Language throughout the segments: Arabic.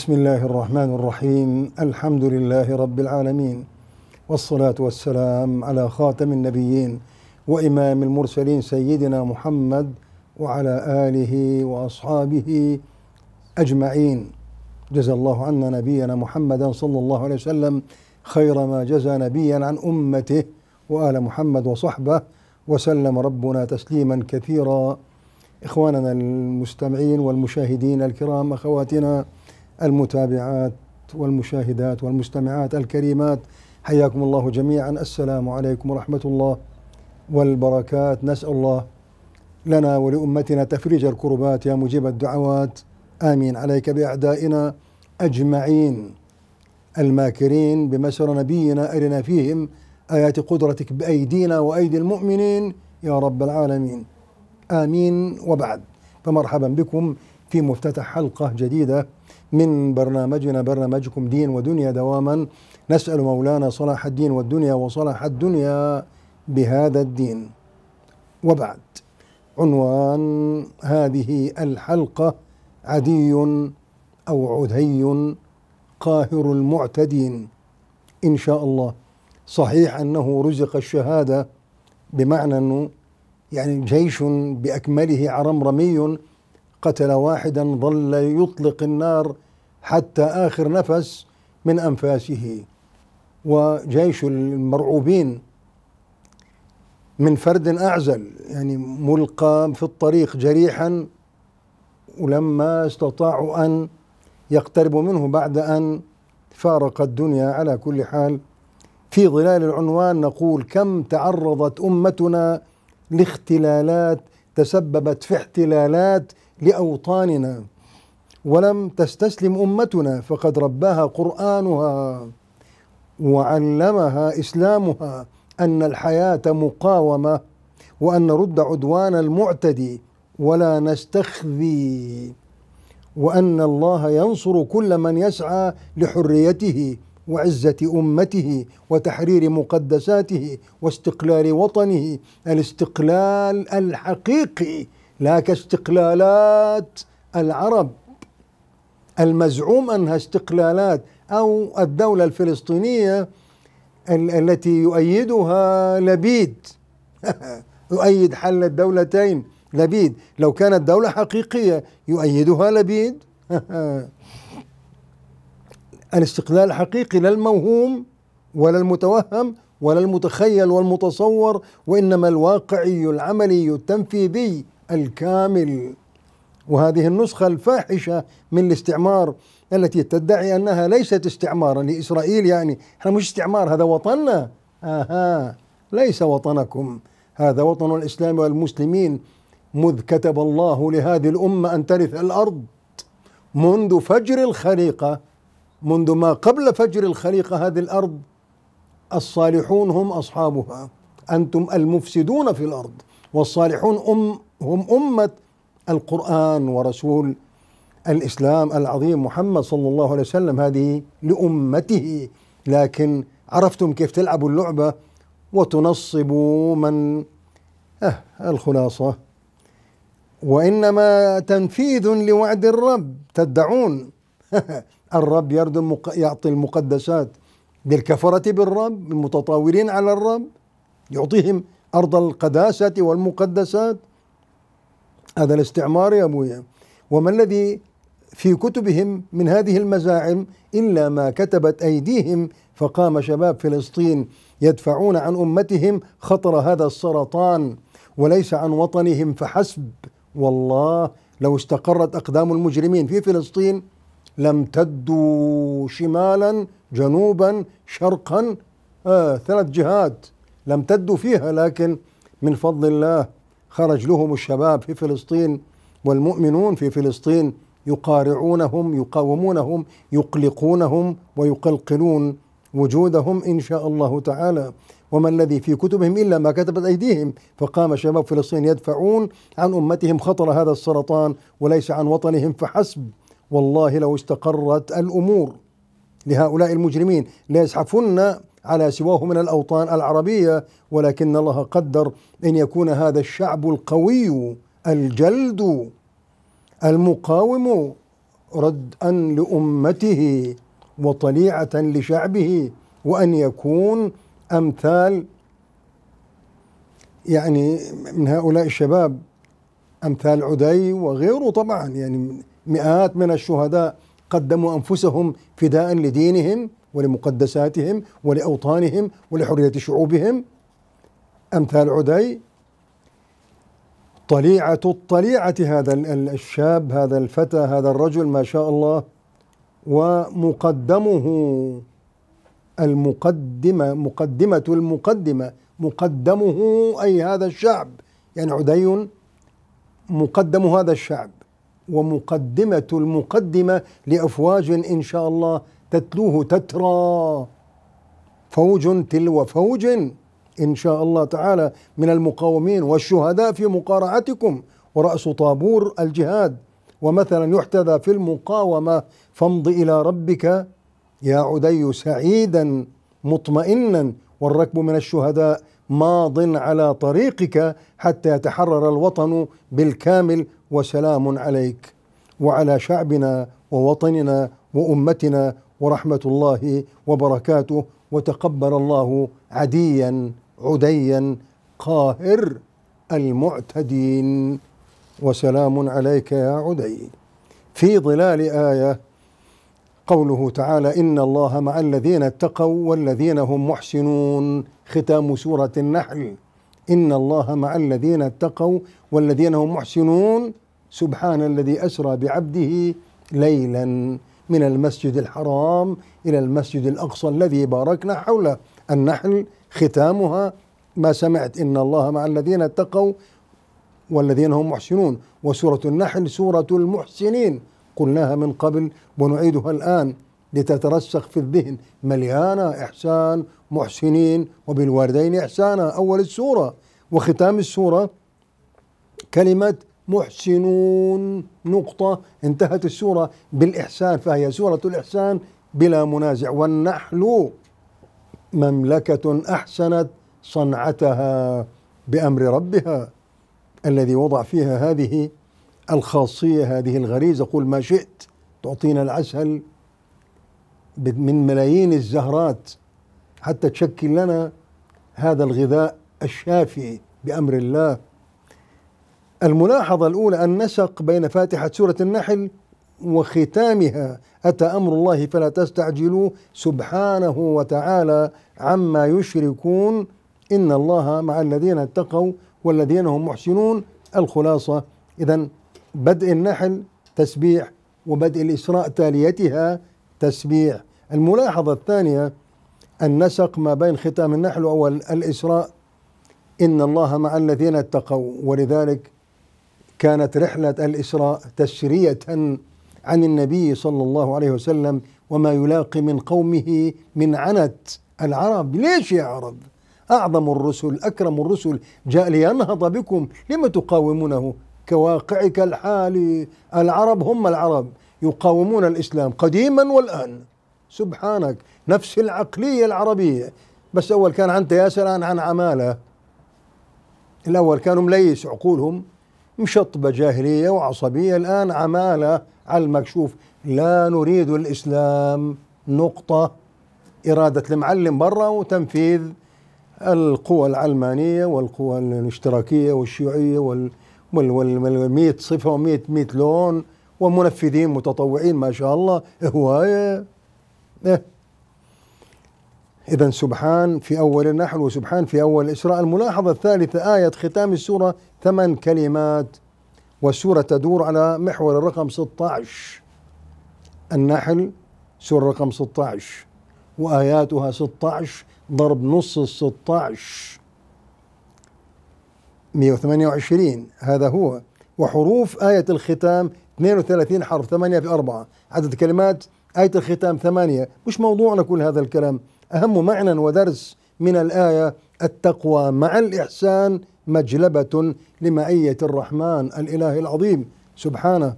بسم الله الرحمن الرحيم الحمد لله رب العالمين والصلاة والسلام على خاتم النبيين وإمام المرسلين سيدنا محمد وعلى آله وأصحابه أجمعين جزى الله عنا نبينا محمدا صلى الله عليه وسلم خير ما جزى نبيا عن أمته وآل محمد وصحبه وسلم ربنا تسليما كثيرا إخواننا المستمعين والمشاهدين الكرام أخواتنا المتابعات والمشاهدات والمستمعات الكريمات حياكم الله جميعا السلام عليكم ورحمه الله والبركات نسال الله لنا ولامتنا تفريج الكربات يا مجيب الدعوات امين عليك باعدائنا اجمعين الماكرين بمسر نبينا ارنا فيهم ايات قدرتك بايدينا وايدي المؤمنين يا رب العالمين امين وبعد فمرحبا بكم في مفتتح حلقه جديده من برنامجنا برنامجكم دين ودنيا دواما نسأل مولانا صلاح الدين والدنيا وصلاح الدنيا بهذا الدين وبعد عنوان هذه الحلقة عدي أو عدي قاهر المعتدين إن شاء الله صحيح أنه رزق الشهادة بمعنى أنه يعني جيش بأكمله عرمرمي قتل واحدا ظل يطلق النار حتى آخر نفس من أنفاسه وجيش المرعوبين من فرد أعزل يعني ملقى في الطريق جريحا ولما استطاعوا أن يقتربوا منه بعد أن فارق الدنيا على كل حال في ظلال العنوان نقول كم تعرضت أمتنا لاختلالات تسببت في احتلالات لأوطاننا ولم تستسلم أمتنا فقد رباها قرآنها وعلمها إسلامها أن الحياة مقاومة وأن نرد عدوان المعتدي ولا نستخذي وأن الله ينصر كل من يسعى لحريته وعزة أمته وتحرير مقدساته واستقلال وطنه الاستقلال الحقيقي لا كاستقلالات العرب المزعوم انها استقلالات او الدوله الفلسطينيه التي يؤيدها لبيد يؤيد حل الدولتين لبيد لو كانت دولة حقيقية يؤيدها لبيد الاستقلال الحقيقي لا الموهوم ولا المتوهم ولا المتخيل والمتصور وإنما الواقعي العملي التنفيذي الكامل وهذه النسخة الفاحشة من الاستعمار التي تدعي أنها ليست استعمارا لإسرائيل يعني احنا مش استعمار هذا وطننا آها ليس وطنكم هذا وطن الإسلام والمسلمين مذ كتب الله لهذه الأمة أن ترث الأرض منذ فجر الخليقة منذ ما قبل فجر الخليقة هذه الأرض الصالحون هم أصحابها أنتم المفسدون في الأرض والصالحون أم هم أمة القرآن ورسول الإسلام العظيم محمد صلى الله عليه وسلم هذه لأمته لكن عرفتم كيف تلعبوا اللعبة وتنصبوا من أه الخلاصة وإنما تنفيذ لوعد الرب تدعون الرب يعطي المقدسات بالكفرة بالرب المتطاولين على الرب يعطيهم أرض القداسة والمقدسات هذا الاستعمار يا أبويا وما الذي في كتبهم من هذه المزاعم إلا ما كتبت أيديهم فقام شباب فلسطين يدفعون عن أمتهم خطر هذا السرطان وليس عن وطنهم فحسب والله لو استقرت أقدام المجرمين في فلسطين لم تدوا شمالا جنوبا شرقا آه ثلاث جهات لم تدوا فيها لكن من فضل الله خرج لهم الشباب في فلسطين والمؤمنون في فلسطين يقارعونهم يقاومونهم يقلقونهم ويقلقلون وجودهم ان شاء الله تعالى وما الذي في كتبهم الا ما كتبت ايديهم فقام شباب فلسطين يدفعون عن امتهم خطر هذا السرطان وليس عن وطنهم فحسب والله لو استقرت الامور لهؤلاء المجرمين ليزحفن على سواه من الاوطان العربيه ولكن الله قدر ان يكون هذا الشعب القوي الجلد المقاوم ردءا لامته وطليعه لشعبه وان يكون امثال يعني من هؤلاء الشباب امثال عدي وغيره طبعا يعني مئات من الشهداء قدموا انفسهم فداء لدينهم ولمقدساتهم ولأوطانهم ولحرية شعوبهم أمثال عدي طليعة الطليعة هذا الشاب هذا الفتى هذا الرجل ما شاء الله ومقدمه المقدمة مقدمة المقدمة مقدمه أي هذا الشعب يعني عدي مقدم هذا الشعب ومقدمة المقدمة لأفواج إن شاء الله تتلوه تترى فوج تلو فوج إن شاء الله تعالى من المقاومين والشهداء في مقارعتكم ورأس طابور الجهاد ومثلا يحتذى في المقاومة فامض إلى ربك يا عدي سعيدا مطمئنا والركب من الشهداء ماض على طريقك حتى يتحرر الوطن بالكامل وسلام عليك وعلى شعبنا ووطننا وامتنا ورحمة الله وبركاته وتقبل الله عديا عديا قاهر المعتدين وسلام عليك يا عدي في ظلال آية قوله تعالى إن الله مع الذين اتقوا والذين هم محسنون ختام سورة النحل إن الله مع الذين اتقوا والذين هم محسنون سبحان الذي أسرى بعبده ليلاً من المسجد الحرام إلى المسجد الأقصى الذي باركنا حوله النحل ختامها ما سمعت إن الله مع الذين اتقوا والذين هم محسنون وسورة النحل سورة المحسنين قلناها من قبل ونعيدها الآن لتترسخ في الذهن مليانة إحسان محسنين وبالوالدين إحسانا أول السورة وختام السورة كلمة محسنون نقطة انتهت السورة بالإحسان فهي سورة الإحسان بلا منازع والنحل مملكة أحسنت صنعتها بأمر ربها الذي وضع فيها هذه الخاصية هذه الغريزة قل ما شئت تعطينا العسل من ملايين الزهرات حتى تشكل لنا هذا الغذاء الشافي بأمر الله الملاحظة الأولى النسق بين فاتحة سورة النحل وختامها أتى أمر الله فلا تستعجلوا سبحانه وتعالى عما يشركون إن الله مع الذين اتقوا والذين هم محسنون الخلاصة إذا بدء النحل تسبيح وبدء الإسراء تاليتها تسبيح الملاحظة الثانية النسق ما بين ختام النحل وأول الإسراء إن الله مع الذين اتقوا ولذلك كانت رحلة الإسراء تسرية عن النبي صلى الله عليه وسلم وما يلاقي من قومه من عنت العرب ليش يا عرب أعظم الرسل أكرم الرسل جاء لينهض بكم لما تقاومونه كواقعك الحالي العرب هم العرب يقاومون الإسلام قديما والآن سبحانك نفس العقلية العربية بس أول كان عن تياسر عن عمالة الأول كانوا مليس عقولهم مشطبة جاهلية وعصبية الآن عمالة على المكشوف لا نريد الإسلام نقطة إرادة المعلم برا وتنفيذ القوى العلمانية والقوى الاشتراكية والشيوعية وال والمية صفة وميت ميت لون ومنفذين متطوعين ما شاء الله هواية إيه إذا سبحان في أول النحل وسبحان في أول الإسراء الملاحظة الثالثة آية ختام السورة ثمان كلمات والسورة تدور على محور الرقم 16 النحل سورة رقم 16 وآياتها 16 ضرب نص ال 16 128 هذا هو وحروف آية الختام 32 حرف 8 في 4 عدد كلمات آية الختام 8 مش موضوعنا كل هذا الكلام أهم معنى ودرس من الآية التقوى مع الإحسان مجلبة لمعية الرحمن الإله العظيم سبحانه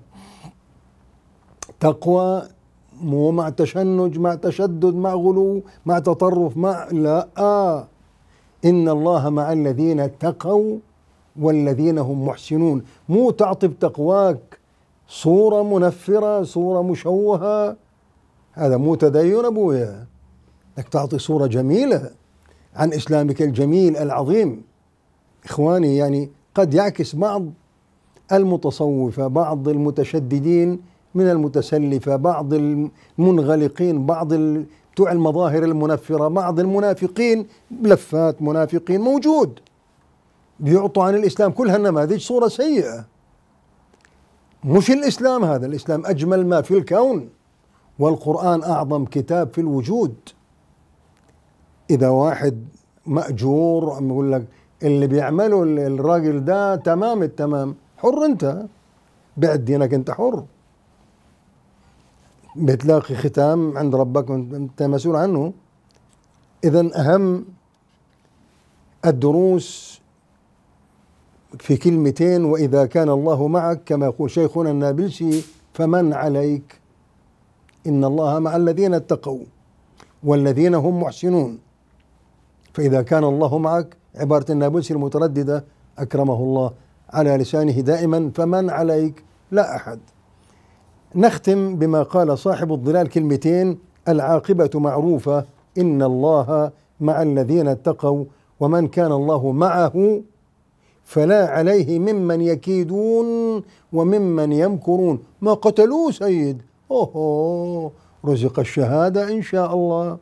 تقوى مو مع تشنج مع تشدد مع غلو مع تطرف مع لا آه إن الله مع الذين اتقوا والذين هم محسنون مو تعطي بتقواك صورة منفرة صورة مشوهة هذا مو تدين أبويا لك تعطي صوره جميله عن اسلامك الجميل العظيم اخواني يعني قد يعكس بعض المتصوفه بعض المتشددين من المتسلفه بعض المنغلقين بعض بتوع المظاهر المنفره بعض المنافقين لفات منافقين موجود بيعطوا عن الاسلام كل هالنماذج صوره سيئه مش الاسلام هذا الاسلام اجمل ما في الكون والقران اعظم كتاب في الوجود اذا واحد ماجور بقول لك اللي بيعمله الراجل ده تمام التمام حر انت بعد دينك انت حر بتلاقي ختام عند ربك انت مسؤول عنه اذا اهم الدروس في كلمتين واذا كان الله معك كما يقول شيخنا النابلسي فمن عليك ان الله مع الذين اتقوا والذين هم محسنون فإذا كان الله معك عبارة النابلسي المترددة أكرمه الله على لسانه دائما فمن عليك لا أحد نختم بما قال صاحب الظلال كلمتين العاقبة معروفة إن الله مع الذين اتقوا ومن كان الله معه فلا عليه ممن يكيدون وممن يمكرون ما قتلوه سيد أوه رزق الشهادة إن شاء الله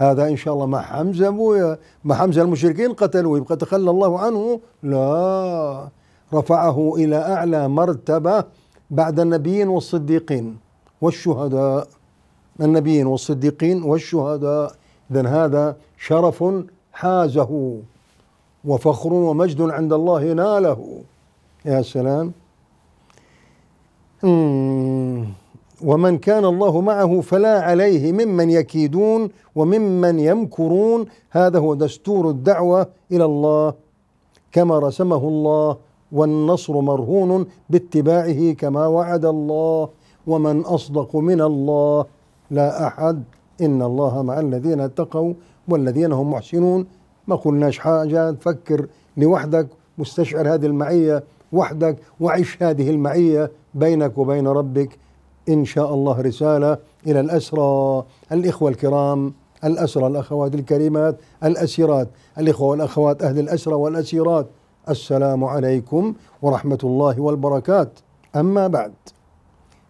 هذا إن شاء الله مع حمزة أبويا مع حمزة المشركين قتلوه يبقى تخلى الله عنه لا رفعه إلى أعلى مرتبة بعد النبيين والصديقين والشهداء النبيين والصديقين والشهداء إذا هذا شرف حازه وفخر ومجد عند الله ناله يا سلام 嗯。Mm. ومن كان الله معه فلا عليه ممن يكيدون وممن يمكرون هذا هو دستور الدعوه الى الله كما رسمه الله والنصر مرهون باتباعه كما وعد الله ومن اصدق من الله لا احد ان الله مع الذين اتقوا والذين هم محسنون ما قلناش حاجه تفكر لوحدك واستشعر هذه المعيه وحدك وعش هذه المعيه بينك وبين ربك إن شاء الله رسالة إلى الأسرى الإخوة الكرام الأسرى الأخوات الكريمات الأسيرات الإخوة والأخوات أهل الأسرى والأسيرات السلام عليكم ورحمة الله والبركات أما بعد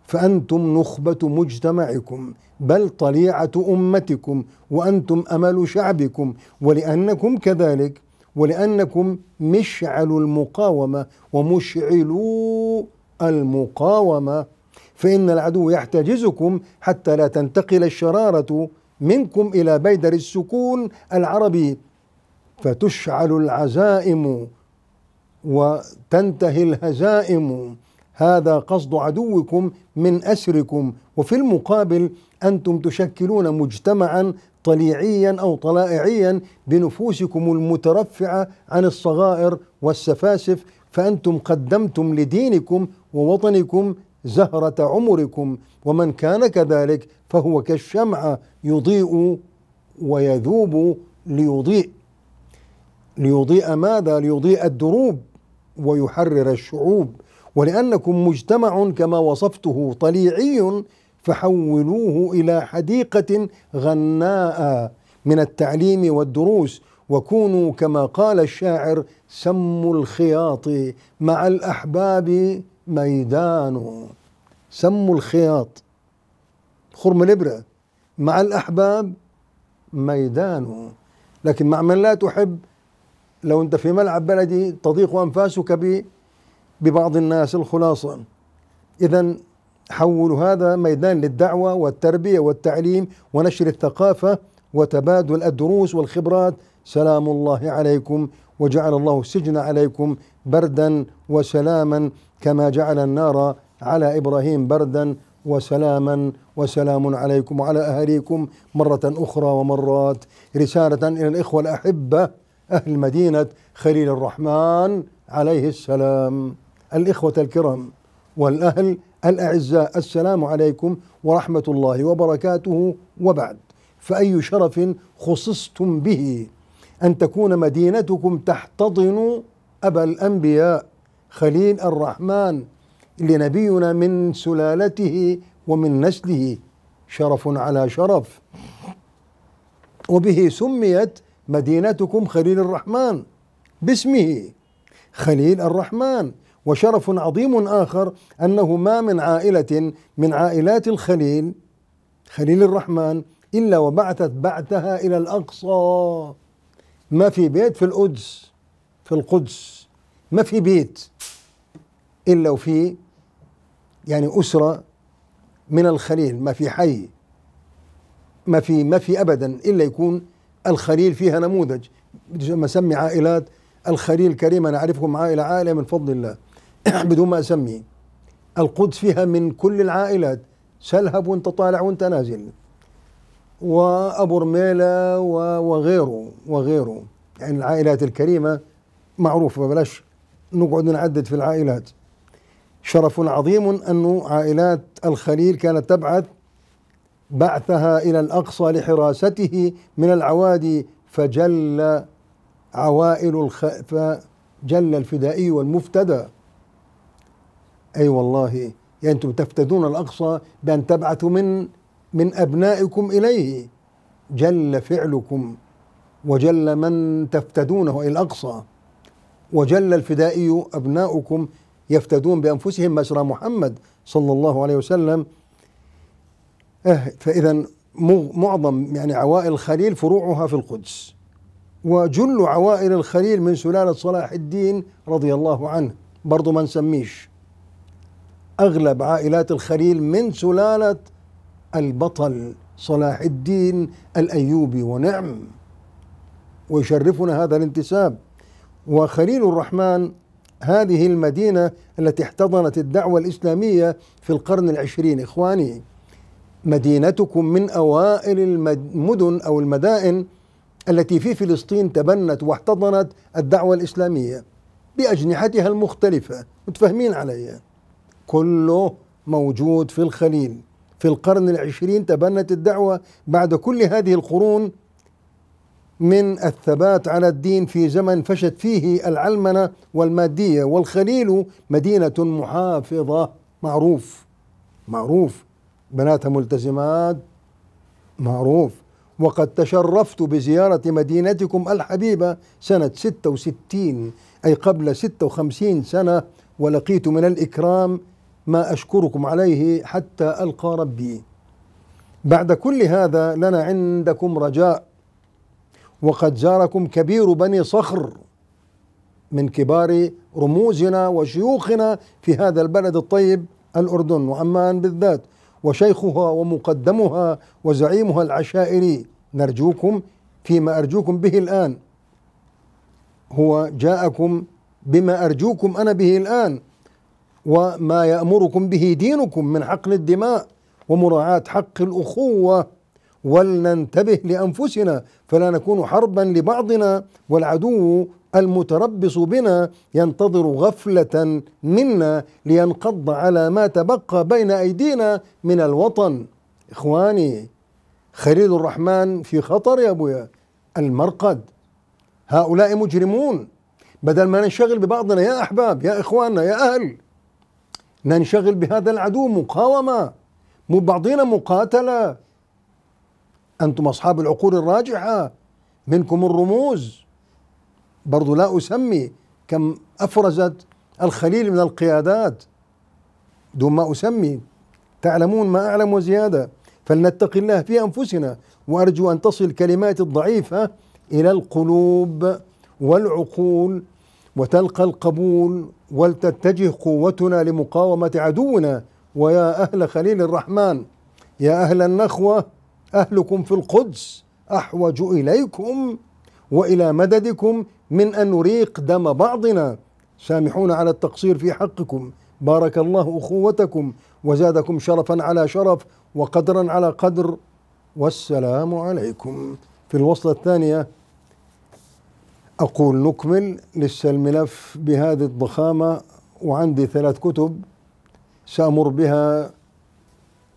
فأنتم نخبة مجتمعكم بل طليعة أمتكم وأنتم أمل شعبكم ولأنكم كذلك ولأنكم مشعل المقاومة ومشعلو المقاومة فإن العدو يحتجزكم حتى لا تنتقل الشرارة منكم إلى بيدر السكون العربي فتشعل العزائم وتنتهي الهزائم هذا قصد عدوكم من أسركم وفي المقابل أنتم تشكلون مجتمعا طليعيا أو طلائعيا بنفوسكم المترفعة عن الصغائر والسفاسف فأنتم قدمتم لدينكم ووطنكم زهرة عمركم ومن كان كذلك فهو كالشمعة يضيء ويذوب ليضيء ليضيء ماذا؟ ليضيء الدروب ويحرر الشعوب ولأنكم مجتمع كما وصفته طليعي فحولوه إلى حديقة غناء من التعليم والدروس وكونوا كما قال الشاعر سموا الخياط مع الأحباب ميدانه سموا الخياط خرم الإبرة مع الأحباب ميدانه لكن مع من لا تحب لو أنت في ملعب بلدي تضيق أنفاسك ببعض الناس الخلاصة إذا حولوا هذا ميدان للدعوة والتربية والتعليم ونشر الثقافة وتبادل الدروس والخبرات سلام الله عليكم وجعل الله السجن عليكم بردا وسلاما كما جعل النار على ابراهيم بردا وسلاما وسلام عليكم وعلى اهاليكم مره اخرى ومرات رساله الى الاخوه الاحبه اهل مدينه خليل الرحمن عليه السلام الاخوه الكرام والاهل الاعزاء السلام عليكم ورحمه الله وبركاته وبعد فاي شرف خصصتم به ان تكون مدينتكم تحتضن ابا الانبياء خليل الرحمن لنبينا من سلالته ومن نسله شرف على شرف وبه سميت مدينتكم خليل الرحمن باسمه خليل الرحمن وشرف عظيم آخر أنه ما من عائلة من عائلات الخليل خليل الرحمن إلا وبعثت بعثها إلى الأقصى ما في بيت في القدس في القدس ما في بيت إلا وفي يعني أسرة من الخليل ما في حي ما في ما في أبدا إلا يكون الخليل فيها نموذج اسمي عائلات الخليل كريمة نعرفهم عائلة عائلة من فضل الله بدون ما أسمي القدس فيها من كل العائلات سلهب وانت طالع وانت نازل وأبو رميلة وغيره وغيره يعني العائلات الكريمة معروفة بلاش نقعد نعدد في العائلات شرف عظيم أن عائلات الخليل كانت تبعث بعثها إلى الأقصى لحراسته من العوادي فجل عوائل الخ... فجل الفدائي والمفتدى أي والله يعني أنتم تفتدون الأقصى بأن تبعثوا من من أبنائكم إليه جل فعلكم وجل من تفتدونه إلى الأقصى وجل الفدائي أبناؤكم يفتدون بأنفسهم مسرى محمد صلى الله عليه وسلم أه فإذا معظم يعني عوائل الخليل فروعها في القدس وجل عوائل الخليل من سلالة صلاح الدين رضي الله عنه برضو ما نسميش أغلب عائلات الخليل من سلالة البطل صلاح الدين الأيوبي ونعم ويشرفنا هذا الانتساب وخليل الرحمن هذه المدينة التي احتضنت الدعوة الإسلامية في القرن العشرين إخواني مدينتكم من أوائل المدن أو المدائن التي في فلسطين تبنت واحتضنت الدعوة الإسلامية بأجنحتها المختلفة متفهمين علي كله موجود في الخليل في القرن العشرين تبنت الدعوة بعد كل هذه القرون من الثبات على الدين في زمن فشت فيه العلمنة والمادية والخليل مدينة محافظة معروف معروف بناتها ملتزمات معروف وقد تشرفت بزيارة مدينتكم الحبيبة سنة 66 أي قبل 56 سنة ولقيت من الإكرام ما أشكركم عليه حتى ألقى ربي بعد كل هذا لنا عندكم رجاء وقد زاركم كبير بني صخر من كبار رموزنا وشيوخنا في هذا البلد الطيب الأردن وعمان بالذات وشيخها ومقدمها وزعيمها العشائري نرجوكم فيما أرجوكم به الآن هو جاءكم بما أرجوكم أنا به الآن وما يأمركم به دينكم من حقن الدماء ومراعاة حق الأخوة ولننتبه لانفسنا فلا نكون حربا لبعضنا والعدو المتربص بنا ينتظر غفله منا لينقض على ما تبقى بين ايدينا من الوطن اخواني خليل الرحمن في خطر يا ابويا المرقد هؤلاء مجرمون بدل ما ننشغل ببعضنا يا احباب يا اخواننا يا اهل ننشغل بهذا العدو مقاومه مو بعضنا مقاتله أنتم أصحاب العقول الراجحة منكم الرموز برضو لا أسمي كم أفرزت الخليل من القيادات دون ما أسمي تعلمون ما أعلم وزيادة فلنتق الله في أنفسنا وأرجو أن تصل كلمات الضعيفة إلى القلوب والعقول وتلقى القبول ولتتجه قوتنا لمقاومة عدونا ويا أهل خليل الرحمن يا أهل النخوة أهلكم في القدس أحوج إليكم وإلى مددكم من أن نريق دم بعضنا سامحونا على التقصير في حقكم بارك الله أخوتكم وزادكم شرفا على شرف وقدرا على قدر والسلام عليكم في الوصلة الثانية أقول نكمل لسه الملف بهذه الضخامة وعندي ثلاث كتب سأمر بها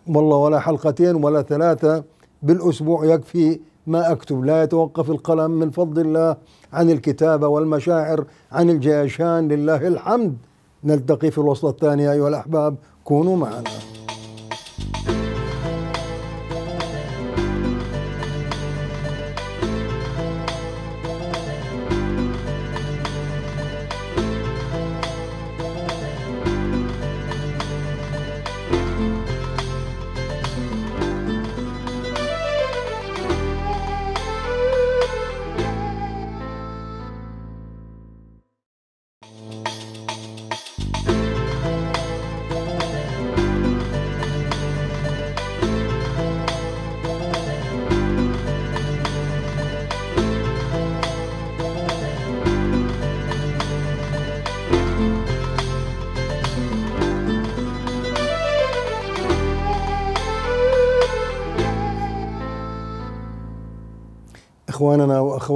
والله ولا حلقتين ولا ثلاثة بالأسبوع يكفي ما أكتب لا يتوقف القلم من فضل الله عن الكتابة والمشاعر عن الجيشان لله الحمد نلتقي في الوصلة الثانية أيها الأحباب كونوا معنا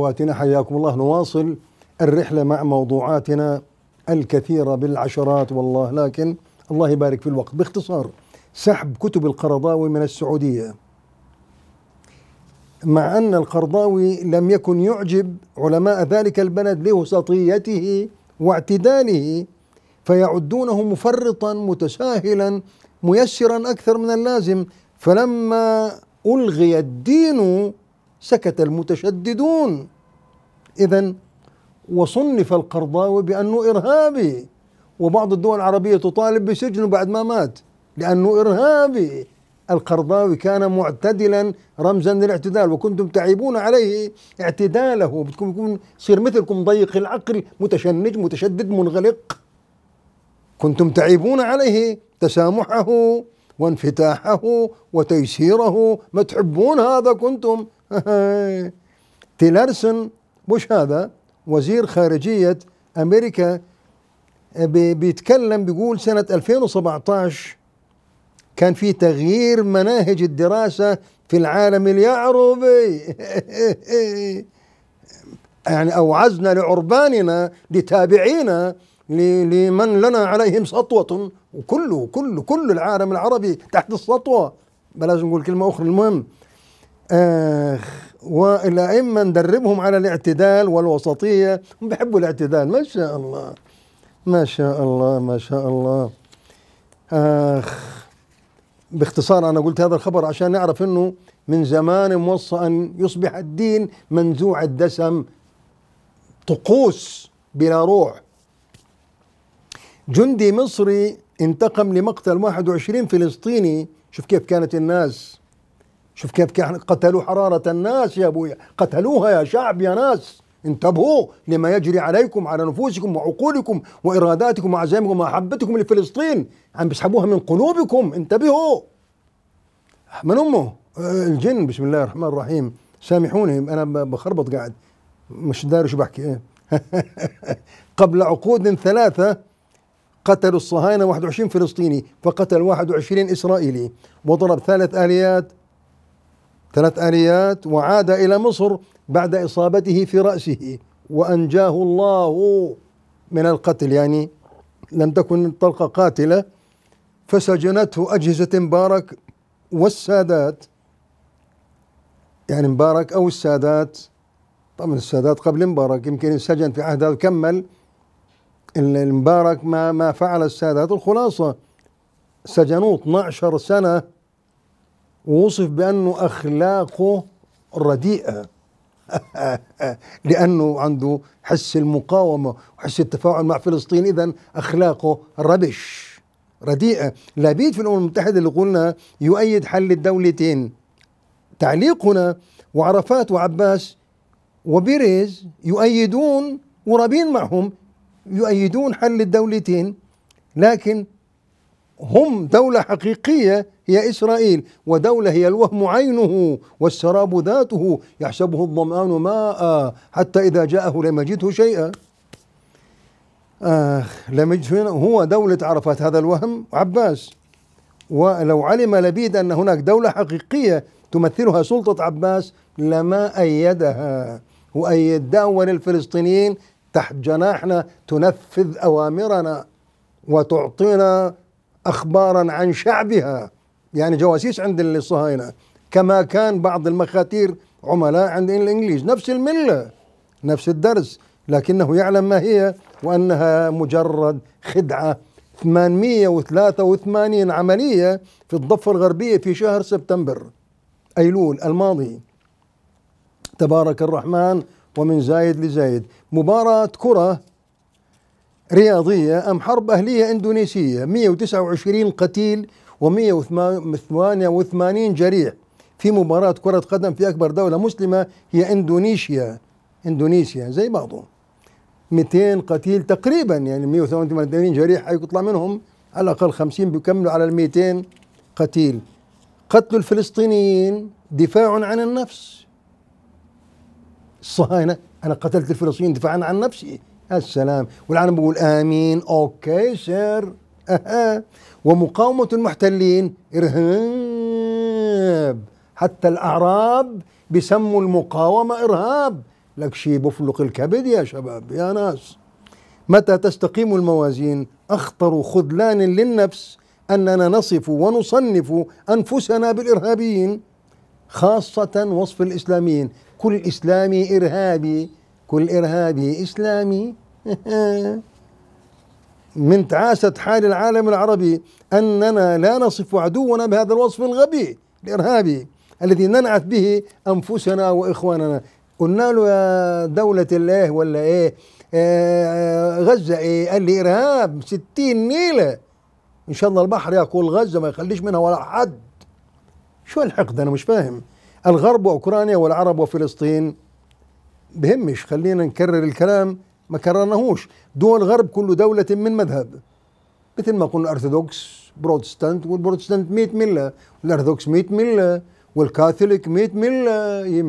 اخواتنا حياكم الله نواصل الرحله مع موضوعاتنا الكثيره بالعشرات والله لكن الله يبارك في الوقت باختصار سحب كتب القرضاوي من السعوديه مع ان القرضاوي لم يكن يعجب علماء ذلك البلد لوسطيته واعتداله فيعدونه مفرطا متساهلا ميسرا اكثر من اللازم فلما الغي الدين سكت المتشددون إذا وصنف القرضاوي بأنه إرهابي وبعض الدول العربية تطالب بسجنه بعد ما مات لأنه إرهابي القرضاوي كان معتدلا رمزا للاعتدال وكنتم تعيبون عليه اعتداله بتكون يكون يصير مثلكم ضيق العقل متشنج متشدد منغلق كنتم تعيبون عليه تسامحه وانفتاحه وتيسيره ما تحبون هذا كنتم تيلرسون بوش هذا وزير خارجية أمريكا آه، بيتكلم بيقول سنة 2017 كان في تغيير مناهج الدراسة في العالم العربي يعني أوعزنا لعرباننا لتابعينا لمن لنا عليهم سطوة وكله كله كل العالم العربي تحت السطوة بلازم نقول كلمة أخرى المهم اخ والائمه ندربهم على الاعتدال والوسطيه هم بيحبوا الاعتدال ما شاء الله ما شاء الله ما شاء الله اخ باختصار انا قلت هذا الخبر عشان نعرف انه من زمان موصى ان يصبح الدين منزوع الدسم طقوس بلا روح جندي مصري انتقم لمقتل 21 فلسطيني شوف كيف كانت الناس شوف كيف قتلوا حرارة الناس يا أبويا قتلوها يا شعب يا ناس انتبهوا لما يجري عليكم على نفوسكم وعقولكم وإراداتكم وعزائمكم ومحبتكم لفلسطين عم بيسحبوها من قلوبكم انتبهوا من أمه آه، الجن بسم الله الرحمن الرحيم سامحوني أنا بخربط قاعد مش داري شو بحكي إيه قبل عقود ثلاثة قتلوا الصهاينة 21 فلسطيني فقتل 21 إسرائيلي وضرب ثلاث آليات ثلاث آليات وعاد إلى مصر بعد إصابته في رأسه وأنجاه الله من القتل يعني لم تكن الطلقة قاتلة فسجنته أجهزة مبارك والسادات يعني مبارك أو السادات طبعا السادات قبل مبارك يمكن سجن في عهده كمل المبارك ما ما فعل السادات الخلاصة سجنوه 12 سنة ووصف بأنه أخلاقه رديئة لأنه عنده حس المقاومة وحس التفاعل مع فلسطين إذا أخلاقه ربش رديئة لابيد في الأمم المتحدة اللي قلنا يؤيد حل الدولتين تعليقنا وعرفات وعباس وبيريز يؤيدون ورابين معهم يؤيدون حل الدولتين لكن هم دولة حقيقية هي إسرائيل ودولة هي الوهم عينه والسراب ذاته يحسبه الظمآن ماء حتى إذا جاءه لم يجده شيئا آخ لم يجده هو دولة عرفات هذا الوهم عباس ولو علم لبيد أن هناك دولة حقيقية تمثلها سلطة عباس لما أيدها وأيد داون الفلسطينيين تحت جناحنا تنفذ أوامرنا وتعطينا أخبارا عن شعبها يعني جواسيس عند الصهاينة كما كان بعض المخاتير عملاء عند الإنجليز نفس الملة نفس الدرس لكنه يعلم ما هي وأنها مجرد خدعة 883 عملية في الضفة الغربية في شهر سبتمبر أيلول الماضي تبارك الرحمن ومن زايد لزايد مباراة كرة رياضية أم حرب أهلية إندونيسية 129 قتيل و188 جريح في مباراة كرة قدم في أكبر دولة مسلمة هي إندونيسيا إندونيسيا زي بعضهم 200 قتيل تقريبا يعني 188 جريح حيطلع منهم على الأقل 50 بيكملوا على ال 200 قتيل قتل الفلسطينيين دفاع عن النفس الصهاينة أنا قتلت الفلسطينيين دفاعا عن نفسي السلام والعالم بيقول امين اوكي سير أها. ومقاومه المحتلين ارهاب حتى الاعراب بسموا المقاومه ارهاب لك شيء بفلق الكبد يا شباب يا ناس متى تستقيم الموازين اخطر خذلان للنفس اننا نصف ونصنف انفسنا بالارهابيين خاصه وصف الاسلاميين كل اسلامي ارهابي كل إرهابي إسلامي من تعاسة حال العالم العربي أننا لا نصف عدونا بهذا الوصف الغبي الإرهابي الذي ننعت به أنفسنا وإخواننا قلنا له يا دولة الله ولا إيه آه،, آه غزة إيه قال لي إرهاب ستين نيلة إن شاء الله البحر يقول غزة ما يخليش منها ولا حد شو الحقد أنا مش فاهم الغرب وأوكرانيا والعرب وفلسطين بهمش خلينا نكرر الكلام ما كررناهوش دول الغرب كل دولة من مذهب مثل ما قلنا ارثوذكس بروتستانت والبروتستانت 100 ملة والارثوذكس 100 ملة والكاثوليك 100 ملة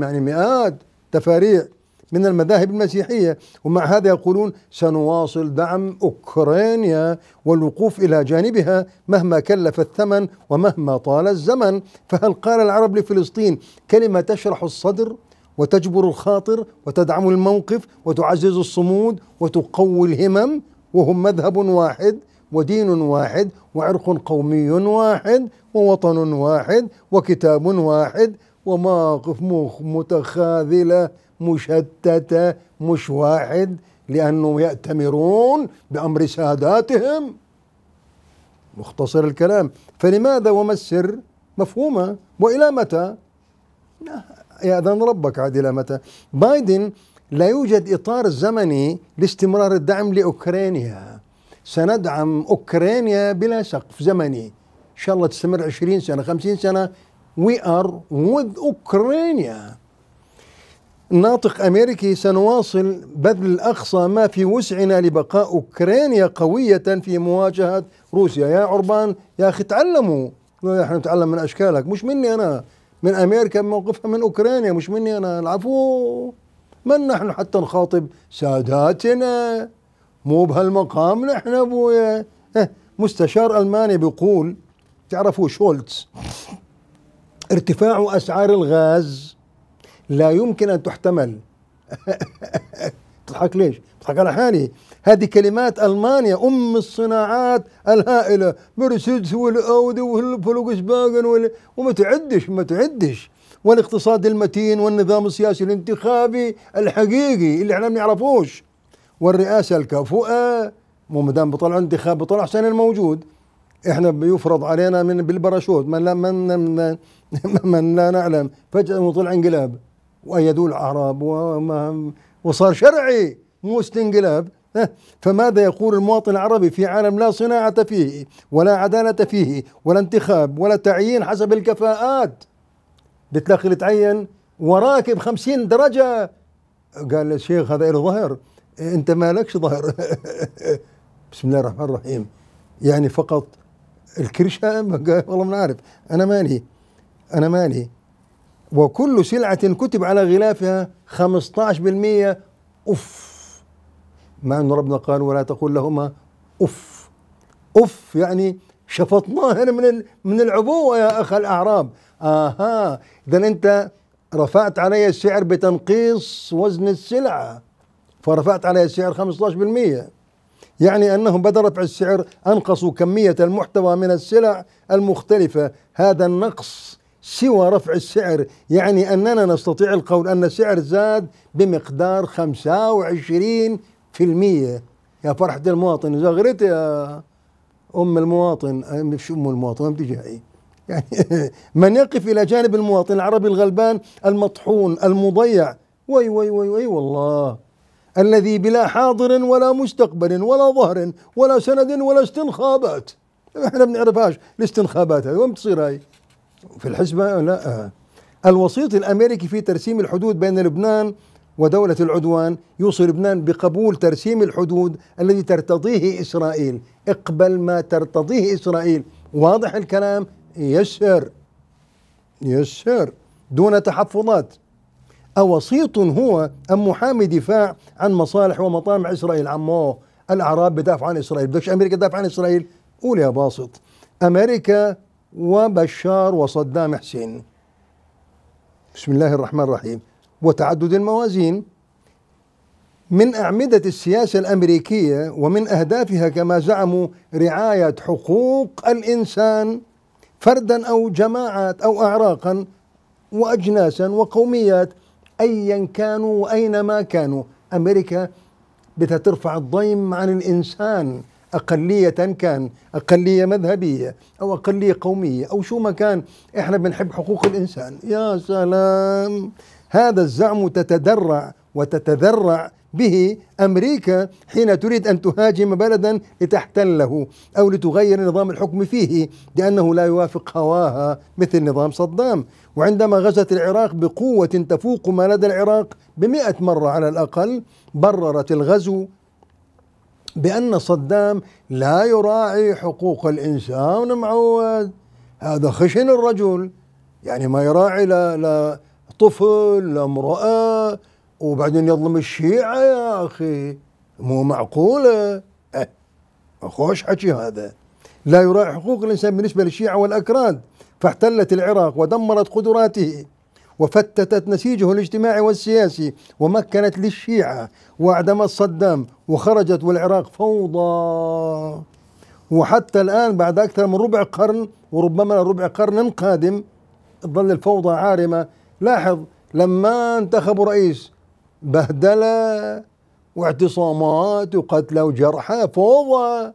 يعني مئات تفاريع من المذاهب المسيحية ومع هذا يقولون سنواصل دعم أوكرانيا والوقوف إلى جانبها مهما كلف الثمن ومهما طال الزمن فهل قال العرب لفلسطين كلمة تشرح الصدر وتجبر الخاطر وتدعم الموقف وتعزز الصمود وتقوي الهمم وهم مذهب واحد ودين واحد وعرق قومي واحد ووطن واحد وكتاب واحد ومواقف متخاذلة مشتتة مش واحد لأنه يأتمرون بأمر ساداتهم مختصر الكلام فلماذا وما السر مفهومة وإلى متى يأذن ربك عاد إلى متى بايدن لا يوجد إطار زمني لاستمرار الدعم لأوكرانيا سندعم أوكرانيا بلا سقف زمني إن شاء الله تستمر 20 سنة 50 سنة وي ار وذ أوكرانيا ناطق أمريكي سنواصل بذل أقصى ما في وسعنا لبقاء أوكرانيا قوية في مواجهة روسيا يا عربان يا أخي تعلموا احنا نتعلم من أشكالك مش مني أنا من امريكا موقفها من اوكرانيا مش مني انا العفو من نحن حتى نخاطب ساداتنا مو بهالمقام نحن ابويا إيه، مستشار الماني بيقول تعرفوا شولتز ارتفاع اسعار الغاز لا يمكن ان تحتمل تضحك ليش فقال حالي هذه كلمات ألمانيا أم الصناعات الهائلة مرسيدس والأودي والفولكسفاجن وما تعدش ما تعدش والاقتصاد المتين والنظام السياسي الانتخابي الحقيقي اللي احنا ما نعرفوش والرئاسة الكفؤة مو مدام بطلع انتخاب بطلع حسين الموجود احنا بيفرض علينا من بالباراشوت من لا من, من, من لا نعلم فجأة طلع انقلاب وأيدوه الأعراب وصار شرعي مو استنقلاب فماذا يقول المواطن العربي في عالم لا صناعة فيه ولا عدالة فيه ولا انتخاب ولا تعيين حسب الكفاءات بتلاقي تعين وراكب خمسين درجة قال الشيخ هذا له ظهر انت مالكش ظهر بسم الله الرحمن الرحيم يعني فقط الكرش والله ما عارف انا مالي انا مالي وكل سلعة كتب على غلافها 15% اوف مع أن ربنا قال ولا تقول لهما أف أف يعني شفطناه هنا من من العبوة يا أخ الأعراب آها إذا أنت رفعت علي السعر بتنقيص وزن السلعة فرفعت علي السعر 15% يعني أنهم بدل رفع السعر أنقصوا كمية المحتوى من السلع المختلفة هذا النقص سوى رفع السعر يعني أننا نستطيع القول أن السعر زاد بمقدار 25 في المية يا فرحة المواطن إذا غريت يا أم المواطن مش أم المواطن ابتجائي يعني من يقف إلى جانب المواطن العربي الغلبان المطحون المضيع وي وي وي وي والله الذي بلا حاضر ولا مستقبل ولا ظهر ولا سند ولا استنخابات احنا بنعرفهاش الاستنخابات هذه وين بتصير هاي؟ في الحسبة لا الوسيط الأمريكي في ترسيم الحدود بين لبنان ودولة العدوان يوصي لبنان بقبول ترسيم الحدود الذي ترتضيه إسرائيل اقبل ما ترتضيه إسرائيل واضح الكلام يسر يسر دون تحفظات أوسيط هو أم محامي دفاع عن مصالح ومطامع إسرائيل عموه الأعراب بدافع عن إسرائيل بدكش أمريكا تدافع عن إسرائيل قول يا باسط أمريكا وبشار وصدام حسين بسم الله الرحمن الرحيم وتعدد الموازين من أعمدة السياسة الأمريكية ومن أهدافها كما زعموا رعاية حقوق الإنسان فردا أو جماعات أو أعراقا وأجناسا وقوميات أيا كانوا وأينما كانوا أمريكا بترفع الضيم عن الإنسان أقلية كان أقلية مذهبية أو أقلية قومية أو شو ما كان إحنا بنحب حقوق الإنسان يا سلام هذا الزعم تتدرع وتتذرع به امريكا حين تريد ان تهاجم بلدا لتحتله او لتغير نظام الحكم فيه لانه لا يوافق هواها مثل نظام صدام وعندما غزت العراق بقوه تفوق ما لدى العراق بمئة مره على الاقل بررت الغزو بان صدام لا يراعي حقوق الانسان معود هذا خشن الرجل يعني ما يراعي لا, لا طفل امرأة وبعدين يظلم الشيعة يا أخي مو معقولة أه خوش حكي هذا لا يراعي حقوق الإنسان بالنسبة للشيعة والأكراد فاحتلت العراق ودمرت قدراته وفتتت نسيجه الاجتماعي والسياسي ومكنت للشيعة وأعدمت صدام وخرجت والعراق فوضى وحتى الآن بعد أكثر من ربع قرن وربما ربع قرن قادم تظل الفوضى عارمة لاحظ لما انتخبوا رئيس بهدلة واعتصامات وقتلى وجرحى فوضى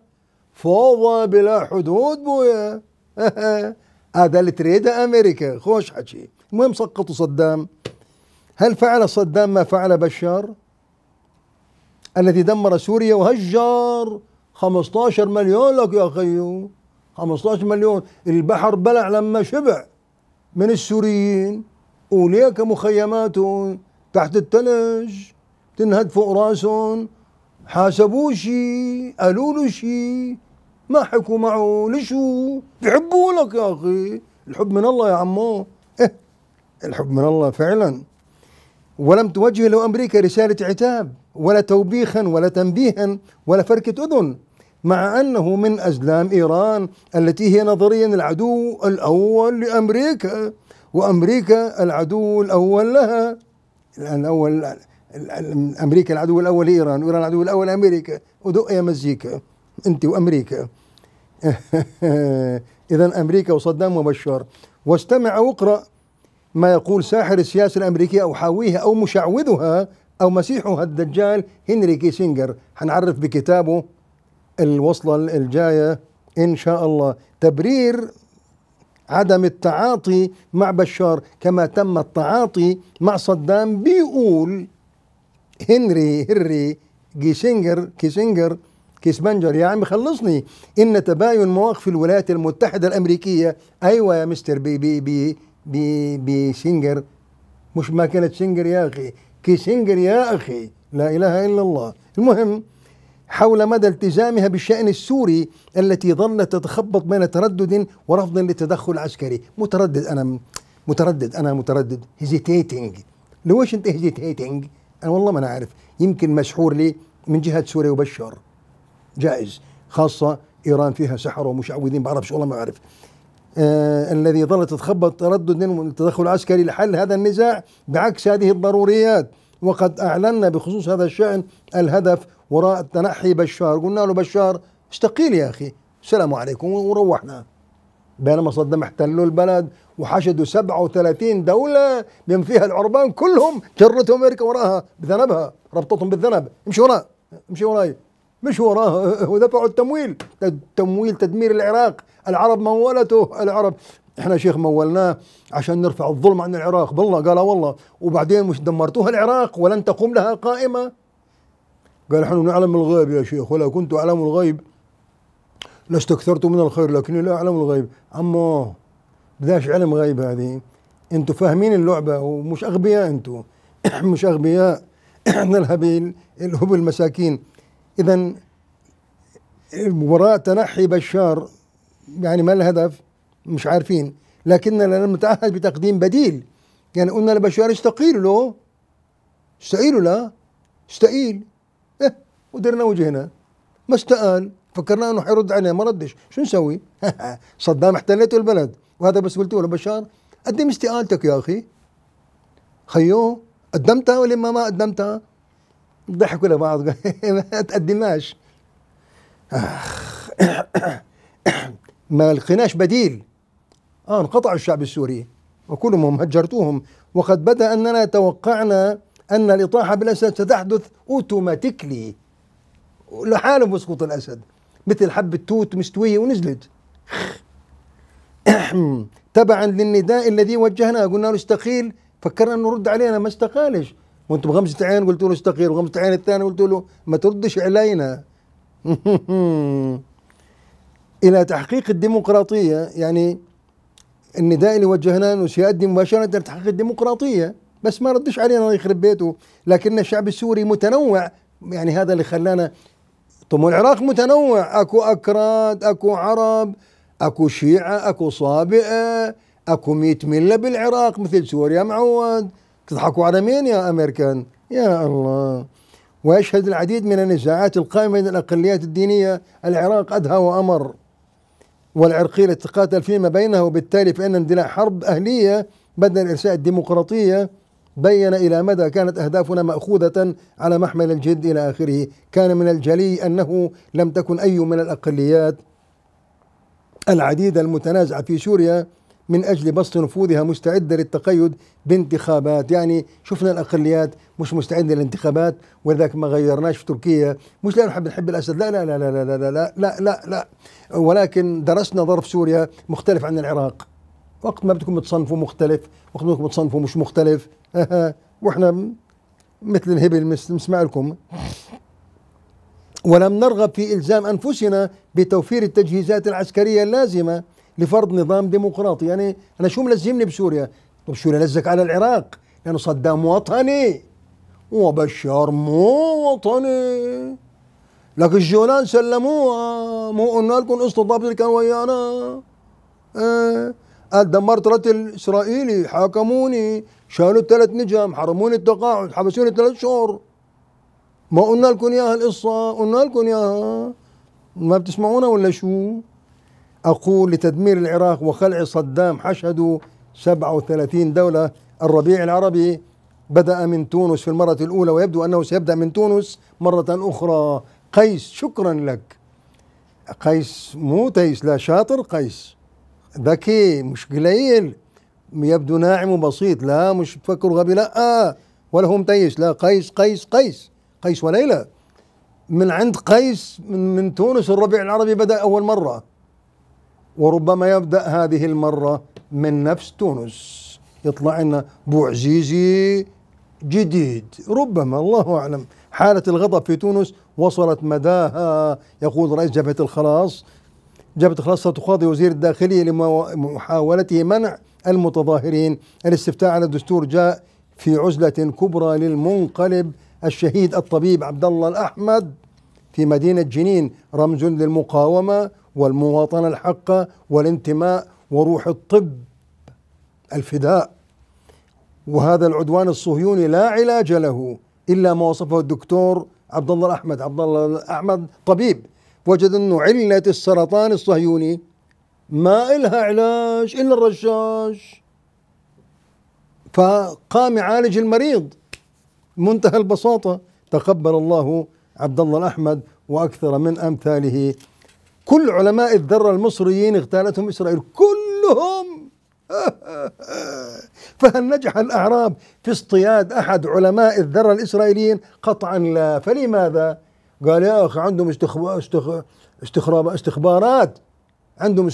فوضى بلا حدود بويا هذا اللي تريده امريكا خوش حكي المهم سقطوا صدام هل فعل صدام ما فعل بشار الذي دمر سوريا وهجر 15 مليون لك يا خيو 15 مليون البحر بلع لما شبع من السوريين وليك مخيمات تحت التلج تنهد فوق راسهم حاسبوه شي قالوا له شي ما حكوا معه لشو بحبوا لك يا اخي الحب من الله يا عمو إيه الحب من الله فعلا ولم توجه له امريكا رساله عتاب ولا توبيخا ولا تنبيها ولا فركه اذن مع انه من ازلام ايران التي هي نظريا العدو الاول لامريكا وأمريكا العدو الأول لها الأول أمريكا العدو الأول إيران وإيران العدو الأول أمريكا ودق يا مزيكا أنت وأمريكا إذا أمريكا وصدام وبشار واستمع واقرأ ما يقول ساحر السياسة الأمريكية أو حاويها أو مشعوذها أو مسيحها الدجال هنري كيسنجر حنعرف بكتابه الوصلة الجاية إن شاء الله تبرير عدم التعاطي مع بشار كما تم التعاطي مع صدام بيقول هنري هنري كيسنجر كيسنجر كيسبنجر يا عم خلصني ان تباين مواقف الولايات المتحده الامريكيه ايوه يا مستر بي بي بي بي, بي سنجر مش ما كانت سنجر يا اخي كيسنجر يا اخي لا اله الا الله المهم حول مدى التزامها بالشأن السوري التي ظلت تتخبط بين تردد ورفض للتدخل العسكري متردد أنا متردد أنا متردد هيزيتيتنج لويش أنت هيزيتيتنج أنا والله ما أنا عارف يمكن مسحور لي من جهة سوريا وبشار جائز خاصة إيران فيها سحر ومشعوذين بعرفش والله ما أعرف آه الذي ظلت تتخبط تردد التدخل العسكري لحل هذا النزاع بعكس هذه الضروريات وقد أعلنا بخصوص هذا الشأن الهدف وراء تنحي بشار قلنا له بشار استقيل يا أخي السلام عليكم وروحنا بينما صدام احتلوا البلد وحشدوا 37 دولة بما فيها العربان كلهم جرتهم أمريكا وراها بذنبها ربطتهم بالذنب امشي وراء امشي وراي مش وراها ودفعوا التمويل تمويل تدمير العراق العرب مولته العرب احنا شيخ مولناه عشان نرفع الظلم عن العراق بالله قال والله وبعدين مش دمرتوها العراق ولن تقوم لها قائمه قال نحن نعلم الغيب يا شيخ ولو كنت أعلم الغيب لاستكثرت من الخير لكني لا أعلم الغيب أما بداش علم غيب هذه انتم فاهمين اللعبة ومش أغبياء انتم مش أغبياء احنا الهبيل الهبل المساكين إذا وراء تنحي بشار يعني ما الهدف مش عارفين لكننا لم نتعهد بتقديم بديل يعني قلنا لبشار استقيلوا له استقيل له استقيل ودرنا وجهنا ما استقال فكرنا انه حيرد علينا ما ردش شو نسوي صدام احتلته البلد وهذا بس قلته لبشار قدم استقالتك يا اخي خيو قدمتها ولا ما قدمتها ضحكوا لبعض ما تقدمناش ما لقيناش بديل اه انقطع الشعب السوري وكلهم هجرتوهم وقد بدا اننا توقعنا ان الاطاحه بالاسد ستحدث اوتوماتيكلي لحاله بسقوط الأسد مثل حبة توت مستوية ونزلت تبعا للنداء الذي وجهناه قلنا له استقيل فكرنا انه رد علينا ما استقالش وانتم بغمزة عين قلت له استقيل وغمزة عين الثاني قلت له ما تردش علينا الى تحقيق الديمقراطية يعني النداء اللي وجهناه انه سيؤدي مباشرة لتحقيق الديمقراطية بس ما ردش علينا الله يخرب بيته لكن الشعب السوري متنوع يعني هذا اللي خلانا طب العراق متنوع اكو اكراد اكو عرب اكو شيعه اكو صابئه اكو 100 مله بالعراق مثل سوريا معود تضحكوا على مين يا امريكان يا الله ويشهد العديد من النزاعات القائمه بين الاقليات الدينيه العراق ادهى وامر والعرقيه التي تقاتل فيما بينها وبالتالي فان اندلاع حرب اهليه بدل ارساء الديمقراطيه بين إلى مدى كانت أهدافنا مأخوذة على محمل الجد إلى آخره كان من الجلي أنه لم تكن أي من الأقليات العديدة المتنازعة في سوريا من أجل بسط نفوذها مستعدة للتقيد بانتخابات يعني شفنا الأقليات مش مستعدة للانتخابات ولذلك ما غيرناش في تركيا مش لأنه نحب نحب الأسد لا لا لا لا لا لا لا لا, لا, لا. ولكن درسنا ظرف سوريا مختلف عن العراق وقت ما بدكم تصنفوا مختلف وقت ما بدكم تصنفوا مش مختلف واحنا مثل الهبل نسمع لكم ولم نرغب في الزام انفسنا بتوفير التجهيزات العسكريه اللازمه لفرض نظام ديمقراطي يعني انا شو ملزمني بسوريا طب شو لزك على العراق لانه يعني صدام وطني وبشار مو وطني لك الجولان سلموها مو قلنا لكم قصة اللي كان ويانا آه. قال دمرت رتل اسرائيلي حاكموني شالوا الثلاث نجم حرموني التقاعد حبسوني ثلاث شهور ما قلنا لكم اياها القصه قلنا لكم اياها ما بتسمعونا ولا شو اقول لتدمير العراق وخلع صدام حشدوا 37 دوله الربيع العربي بدأ من تونس في المرة الأولى ويبدو أنه سيبدأ من تونس مرة أخرى قيس شكرا لك قيس مو تيس لا شاطر قيس ذكي مش قليل يبدو ناعم وبسيط لا مش تفكر غبي لا آه ولا هو متيش لا قيس قيس قيس قيس وليلى من عند قيس من, من تونس الربيع العربي بدأ أول مرة وربما يبدأ هذه المرة من نفس تونس يطلع لنا بوعزيزي جديد ربما الله أعلم حالة الغضب في تونس وصلت مداها يقول رئيس جبهة الخلاص جبهة الخلاص ستقاضي وزير الداخلية لمحاولته منع المتظاهرين الاستفتاء على الدستور جاء في عزلة كبرى للمنقلب الشهيد الطبيب عبد الله الأحمد في مدينة جنين رمز للمقاومة والمواطنة الحقة والانتماء وروح الطب الفداء وهذا العدوان الصهيوني لا علاج له إلا ما وصفه الدكتور عبد الله الأحمد عبد الله الأحمد طبيب وجد أنه علة السرطان الصهيوني ما إلها علاج إلا الرشاش فقام يعالج المريض منتهى البساطة تقبل الله عبد الله الأحمد وأكثر من أمثاله كل علماء الذرة المصريين اغتالتهم إسرائيل كلهم فهل نجح الأعراب في اصطياد أحد علماء الذرة الإسرائيليين قطعا لا فلماذا قال يا أخي عندهم استخ... استخبارات عندهم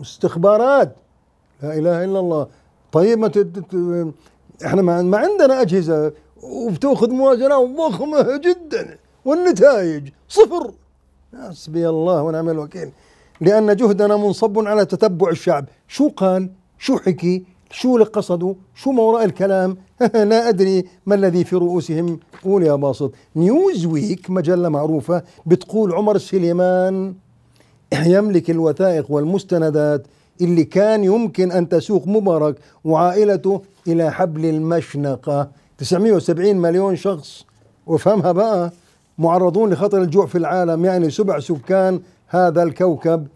استخبارات لا اله الا الله طيب ما احنا ما عندنا اجهزه وبتاخذ موازنه ضخمه جدا والنتائج صفر حسبي الله ونعم الوكيل لأن جهدنا منصب على تتبع الشعب شو قال شو حكي شو اللي قصدوا شو ما وراء الكلام لا أدري ما الذي في رؤوسهم قول يا باسط نيوزويك مجلة معروفة بتقول عمر سليمان يملك الوثائق والمستندات اللي كان يمكن أن تسوق مبارك وعائلته إلى حبل المشنقة 970 مليون شخص وافهمها بقى معرضون لخطر الجوع في العالم يعني سبع سكان هذا الكوكب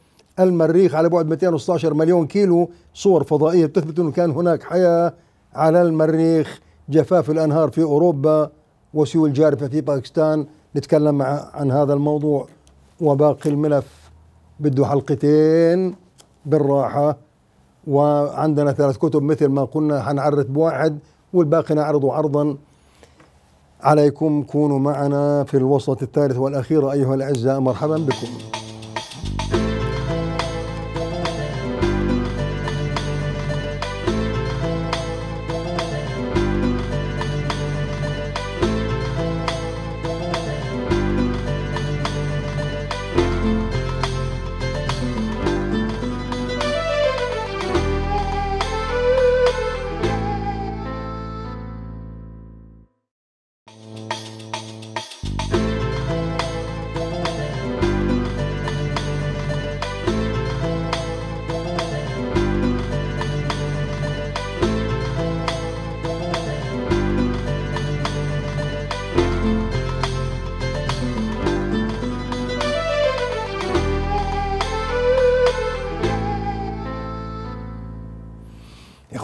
المريخ على بعد 216 مليون كيلو صور فضائية تثبت أنه كان هناك حياة على المريخ جفاف الأنهار في أوروبا وسيول جارفة في باكستان نتكلم عن هذا الموضوع وباقي الملف بده حلقتين بالراحة وعندنا ثلاث كتب مثل ما قلنا حنعرض بواحد والباقي نعرضه عرضا عليكم كونوا معنا في الوسط الثالث والأخير أيها الأعزاء مرحبا بكم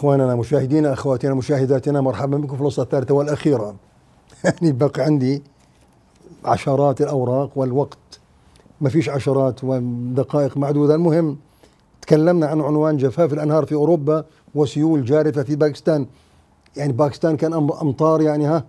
اخواننا مشاهدينا اخواتنا مشاهداتنا مرحبا بكم في الوصفه الثالثه والاخيره يعني باقي عندي عشرات الاوراق والوقت ما فيش عشرات ودقائق معدوده المهم تكلمنا عن عنوان جفاف الانهار في اوروبا وسيول جارفه في باكستان يعني باكستان كان امطار يعني ها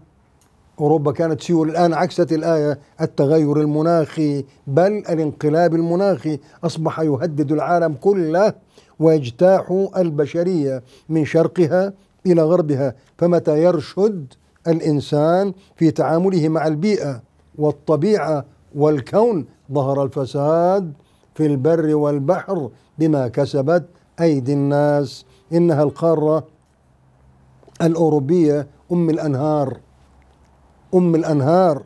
أوروبا كانت سيول الآن عكست الآية التغير المناخي بل الانقلاب المناخي أصبح يهدد العالم كله ويجتاح البشرية من شرقها إلى غربها فمتى يرشد الإنسان في تعامله مع البيئة والطبيعة والكون ظهر الفساد في البر والبحر بما كسبت أيدي الناس إنها القارة الأوروبية أم الأنهار أم الأنهار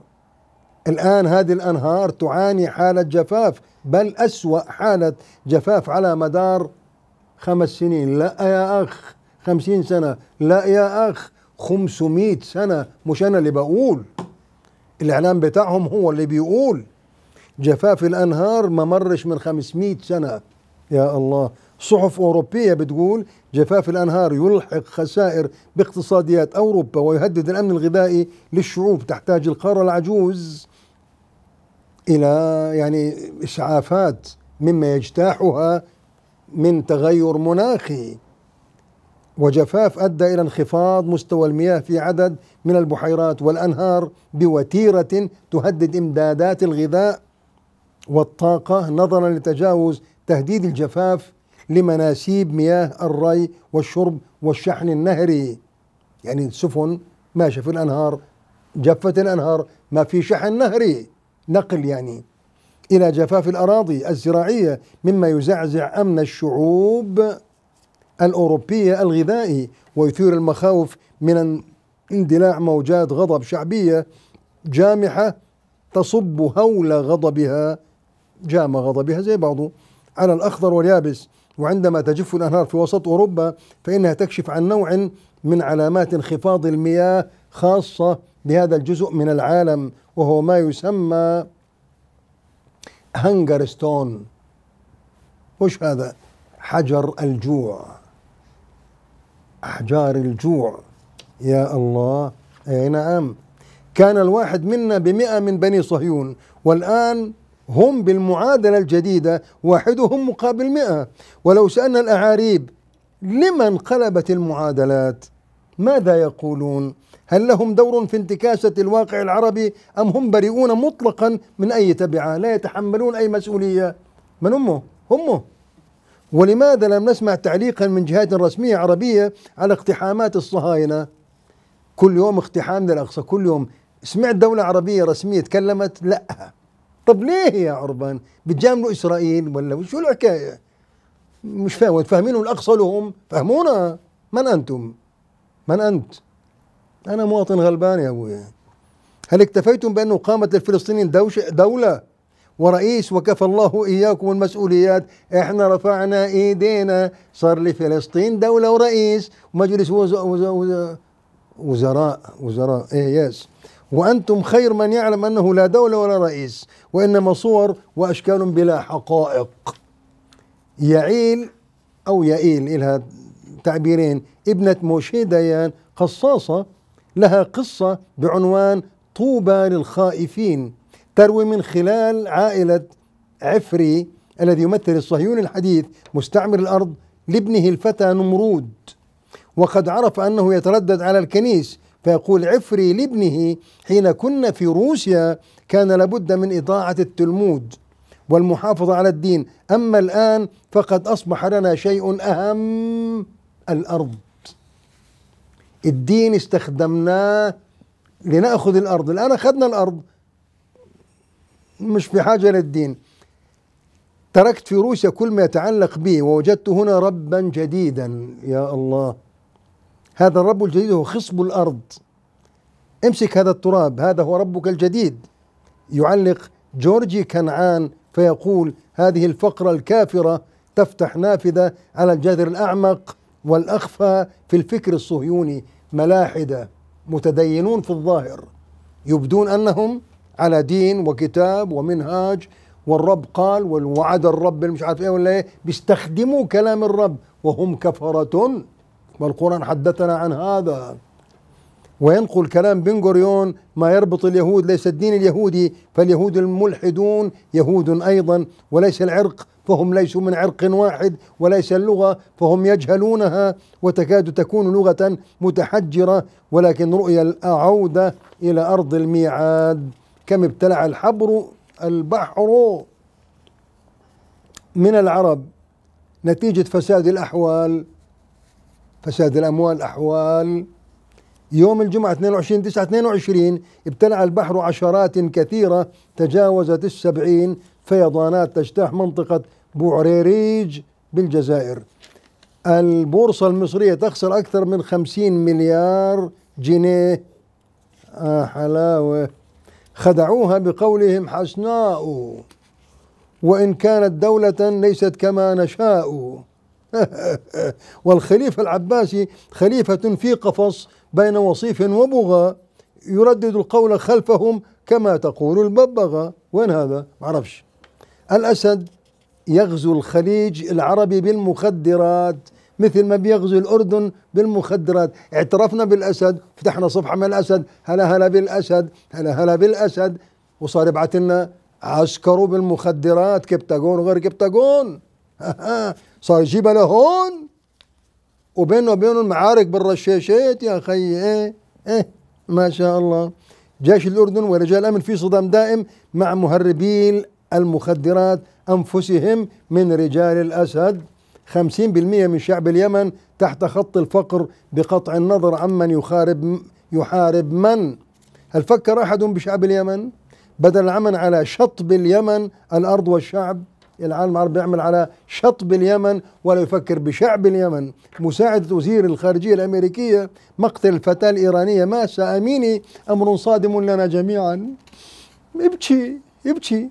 الآن هذه الأنهار تعاني حالة جفاف بل أسوأ حالة جفاف على مدار خمس سنين لا يا أخ خمسين سنة لا يا أخ خمسمائة سنة مش أنا اللي بقول الإعلام بتاعهم هو اللي بيقول جفاف الأنهار ما مرش من خمسمائة سنة يا الله صحف أوروبية بتقول جفاف الأنهار يلحق خسائر باقتصاديات أوروبا ويهدد الأمن الغذائي للشعوب تحتاج القارة العجوز إلى يعني إسعافات مما يجتاحها من تغير مناخي وجفاف أدى إلى انخفاض مستوى المياه في عدد من البحيرات والأنهار بوتيرة تهدد إمدادات الغذاء والطاقة نظرا لتجاوز تهديد الجفاف لمناسيب مياه الري والشرب والشحن النهري يعني السفن ماشية في الأنهار جفت الأنهار ما في شحن نهري نقل يعني إلى جفاف الأراضي الزراعية مما يزعزع أمن الشعوب الأوروبية الغذائي ويثير المخاوف من اندلاع موجات غضب شعبية جامحة تصب هول غضبها جام غضبها زي بعضه على الأخضر واليابس وعندما تجف الأنهار في وسط أوروبا فإنها تكشف عن نوع من علامات انخفاض المياه خاصة بهذا الجزء من العالم وهو ما يسمى هنجرستون وش هذا حجر الجوع أحجار الجوع يا الله أي نعم كان الواحد منا بمئة من بني صهيون والآن هم بالمعادلة الجديدة واحدهم مقابل مئة ولو سألنا الأعاريب لمن قلبت المعادلات ماذا يقولون هل لهم دور في انتكاسة الواقع العربي أم هم بريئون مطلقا من أي تبعة لا يتحملون أي مسؤولية من أمه أمه ولماذا لم نسمع تعليقا من جهات رسمية عربية على اقتحامات الصهاينة كل يوم اقتحام للأقصى كل يوم سمعت دولة عربية رسمية تكلمت لا طب ليه يا عربان بتجاملوا اسرائيل ولا شو الحكايه مش فاهم فاهمين الاقصى لهم فهمونا من انتم من انت انا مواطن غلبان يا ابويا هل اكتفيتم بانه قامت للفلسطينيين دوله ورئيس وكفى الله اياكم المسؤوليات احنا رفعنا ايدينا صار لفلسطين دوله ورئيس ومجلس وزراء وزراء وزراء ايه يس وانتم خير من يعلم انه لا دوله ولا رئيس وإنما صور وأشكال بلا حقائق يعيل أو يئيل إلها تعبيرين ابنة موشي ديان قصاصة لها قصة بعنوان طوبى للخائفين تروي من خلال عائلة عفري الذي يمثل الصهيوني الحديث مستعمر الأرض لابنه الفتى نمرود وقد عرف أنه يتردد على الكنيس فيقول عفري لابنه حين كنا في روسيا كان لابد من إضاعة التلمود والمحافظة على الدين أما الآن فقد أصبح لنا شيء أهم الأرض الدين استخدمناه لنأخذ الأرض الآن أخذنا الأرض مش بحاجة للدين تركت في روسيا كل ما يتعلق به ووجدت هنا ربا جديدا يا الله هذا الرب الجديد هو خصب الأرض امسك هذا التراب هذا هو ربك الجديد يعلق جورجي كنعان فيقول هذه الفقرة الكافرة تفتح نافذة على الجذر الأعمق والأخفى في الفكر الصهيوني ملاحدة متدينون في الظاهر يبدون أنهم على دين وكتاب ومنهاج والرب قال ووعد الرب مش عارف ايه ولا ايه بيستخدموا كلام الرب وهم كفرة والقرآن حدثنا عن هذا وينقل كلام بن غوريون ما يربط اليهود ليس الدين اليهودي فاليهود الملحدون يهود أيضا وليس العرق فهم ليسوا من عرق واحد وليس اللغة فهم يجهلونها وتكاد تكون لغة متحجرة ولكن رؤيا العودة إلى أرض الميعاد كم ابتلع الحبر البحر من العرب نتيجة فساد الأحوال فساد الأموال أحوال يوم الجمعة 22 9 22 ابتلع البحر عشرات كثيرة تجاوزت السبعين فيضانات تجتاح منطقة بوعريريج بالجزائر البورصة المصرية تخسر أكثر من 50 مليار جنيه آه حلاوة خدعوها بقولهم حسناء وإن كانت دولة ليست كما نشاء والخليفة العباسي خليفة في قفص بين وصيف وبغى يردد القول خلفهم كما تقول الببغاء وين هذا معرفش الأسد يغزو الخليج العربي بالمخدرات مثل ما بيغزو الأردن بالمخدرات اعترفنا بالأسد فتحنا صفحة من الأسد هلا هلا بالأسد هلا هلا بالأسد وصار يبعث لنا عسكروا بالمخدرات كبتاجون وغير كبتاجون صار يجيبها لهون وبينه وبينهم معارك بالرشاشات يا خي ايه ايه ما شاء الله جيش الاردن ورجال الامن في صدام دائم مع مهربين المخدرات انفسهم من رجال الاسد 50% من شعب اليمن تحت خط الفقر بقطع النظر عمن يخارب يحارب من هل فكر احد بشعب اليمن بدل العمل على شطب اليمن الارض والشعب العالم العربي يعمل على شطب اليمن ولا يفكر بشعب اليمن مساعدة وزير الخارجية الأمريكية مقتل الفتاة الإيرانية ماسا أميني أمر صادم لنا جميعا ابكي ابكي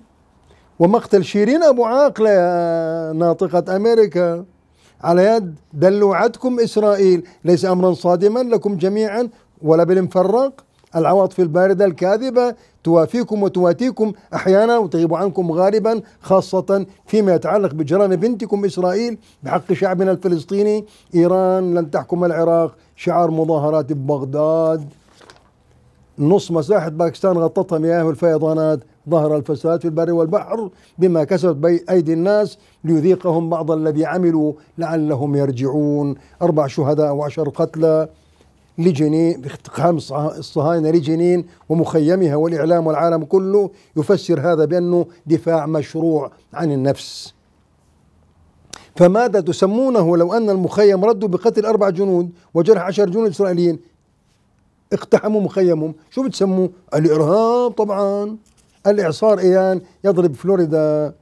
ومقتل شيرين أبو عاقلة يا ناطقة أمريكا على يد دلوعتكم إسرائيل ليس أمرا صادما لكم جميعا ولا بالمفرق العواطف الباردة الكاذبة توافيكم وتواتيكم أحيانا وتغيب عنكم غالبا خاصة فيما يتعلق بجرائم بنتكم إسرائيل بحق شعبنا الفلسطيني إيران لن تحكم العراق شعار مظاهرات ببغداد نص مساحة باكستان غطتها مياه الفيضانات ظهر الفساد في البر والبحر بما كسبت أيدي الناس ليذيقهم بعض الذي عملوا لعلهم يرجعون أربع شهداء وعشر قتلى لجنين باقتحام الصهاينة لجنين ومخيمها والإعلام والعالم كله يفسر هذا بأنه دفاع مشروع عن النفس فماذا تسمونه لو أن المخيم ردوا بقتل أربع جنود وجرح عشر جنود إسرائيليين اقتحموا مخيمهم شو بتسموه الإرهاب طبعا الإعصار إيان يضرب فلوريدا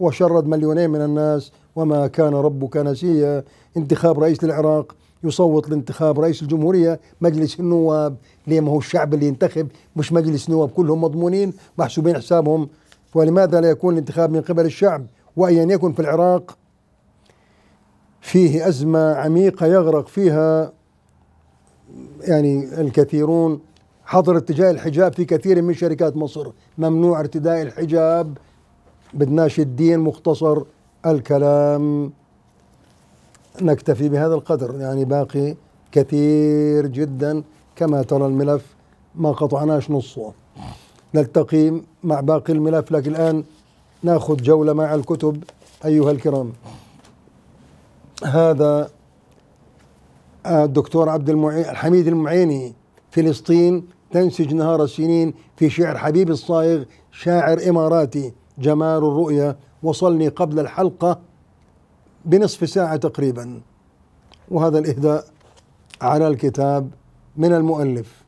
وشرد مليونين من الناس وما كان ربك نسيا انتخاب رئيس للعراق يصوت لانتخاب رئيس الجمهوريه مجلس النواب ليه ما هو الشعب اللي ينتخب مش مجلس نواب كلهم مضمونين محسوبين حسابهم ولماذا لا يكون الانتخاب من قبل الشعب وايا يكن في العراق فيه ازمه عميقه يغرق فيها يعني الكثيرون حظر اتجاه الحجاب في كثير من شركات مصر ممنوع ارتداء الحجاب بدناش الدين مختصر الكلام نكتفي بهذا القدر يعني باقي كثير جدا كما ترى الملف ما قطعناش نصه نلتقي مع باقي الملف لكن الآن ناخذ جولة مع الكتب أيها الكرام هذا الدكتور عبد المعي... الحميد المعيني فلسطين تنسج نهار السنين في شعر حبيب الصايغ شاعر إماراتي جمال الرؤية وصلني قبل الحلقة بنصف ساعة تقريبا وهذا الإهداء على الكتاب من المؤلف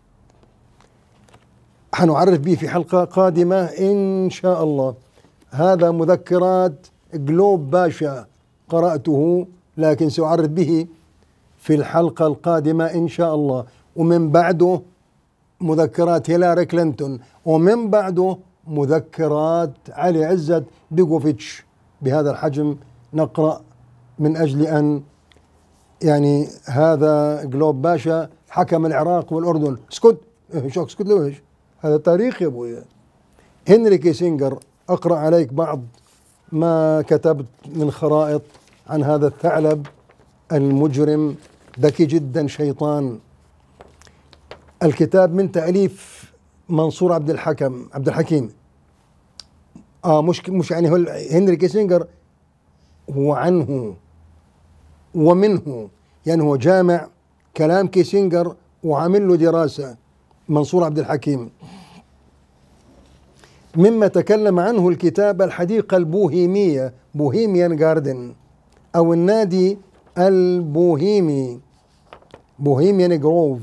حنعرف به في حلقة قادمة إن شاء الله هذا مذكرات جلوب باشا قرأته لكن سأعرف به في الحلقة القادمة إن شاء الله ومن بعده مذكرات هيلاري كلينتون ومن بعده مذكرات علي عزت بيغوفيتش بهذا الحجم نقرأ من أجل أن يعني هذا جلوب باشا حكم العراق والأردن اسكت شوك اسكت ليش هذا تاريخ يا أبويا هنري كيسنجر أقرأ عليك بعض ما كتبت من خرائط عن هذا الثعلب المجرم ذكي جدا شيطان الكتاب من تأليف منصور عبد الحكم عبد الحكيم اه مش مش يعني هنري كيسنجر وعنه ومنه يعني هو جامع كلام كيسنجر وعامل له دراسة منصور عبد الحكيم مما تكلم عنه الكتاب الحديقة البوهيمية بوهيميان جاردن أو النادي البوهيمي بوهيميان جروف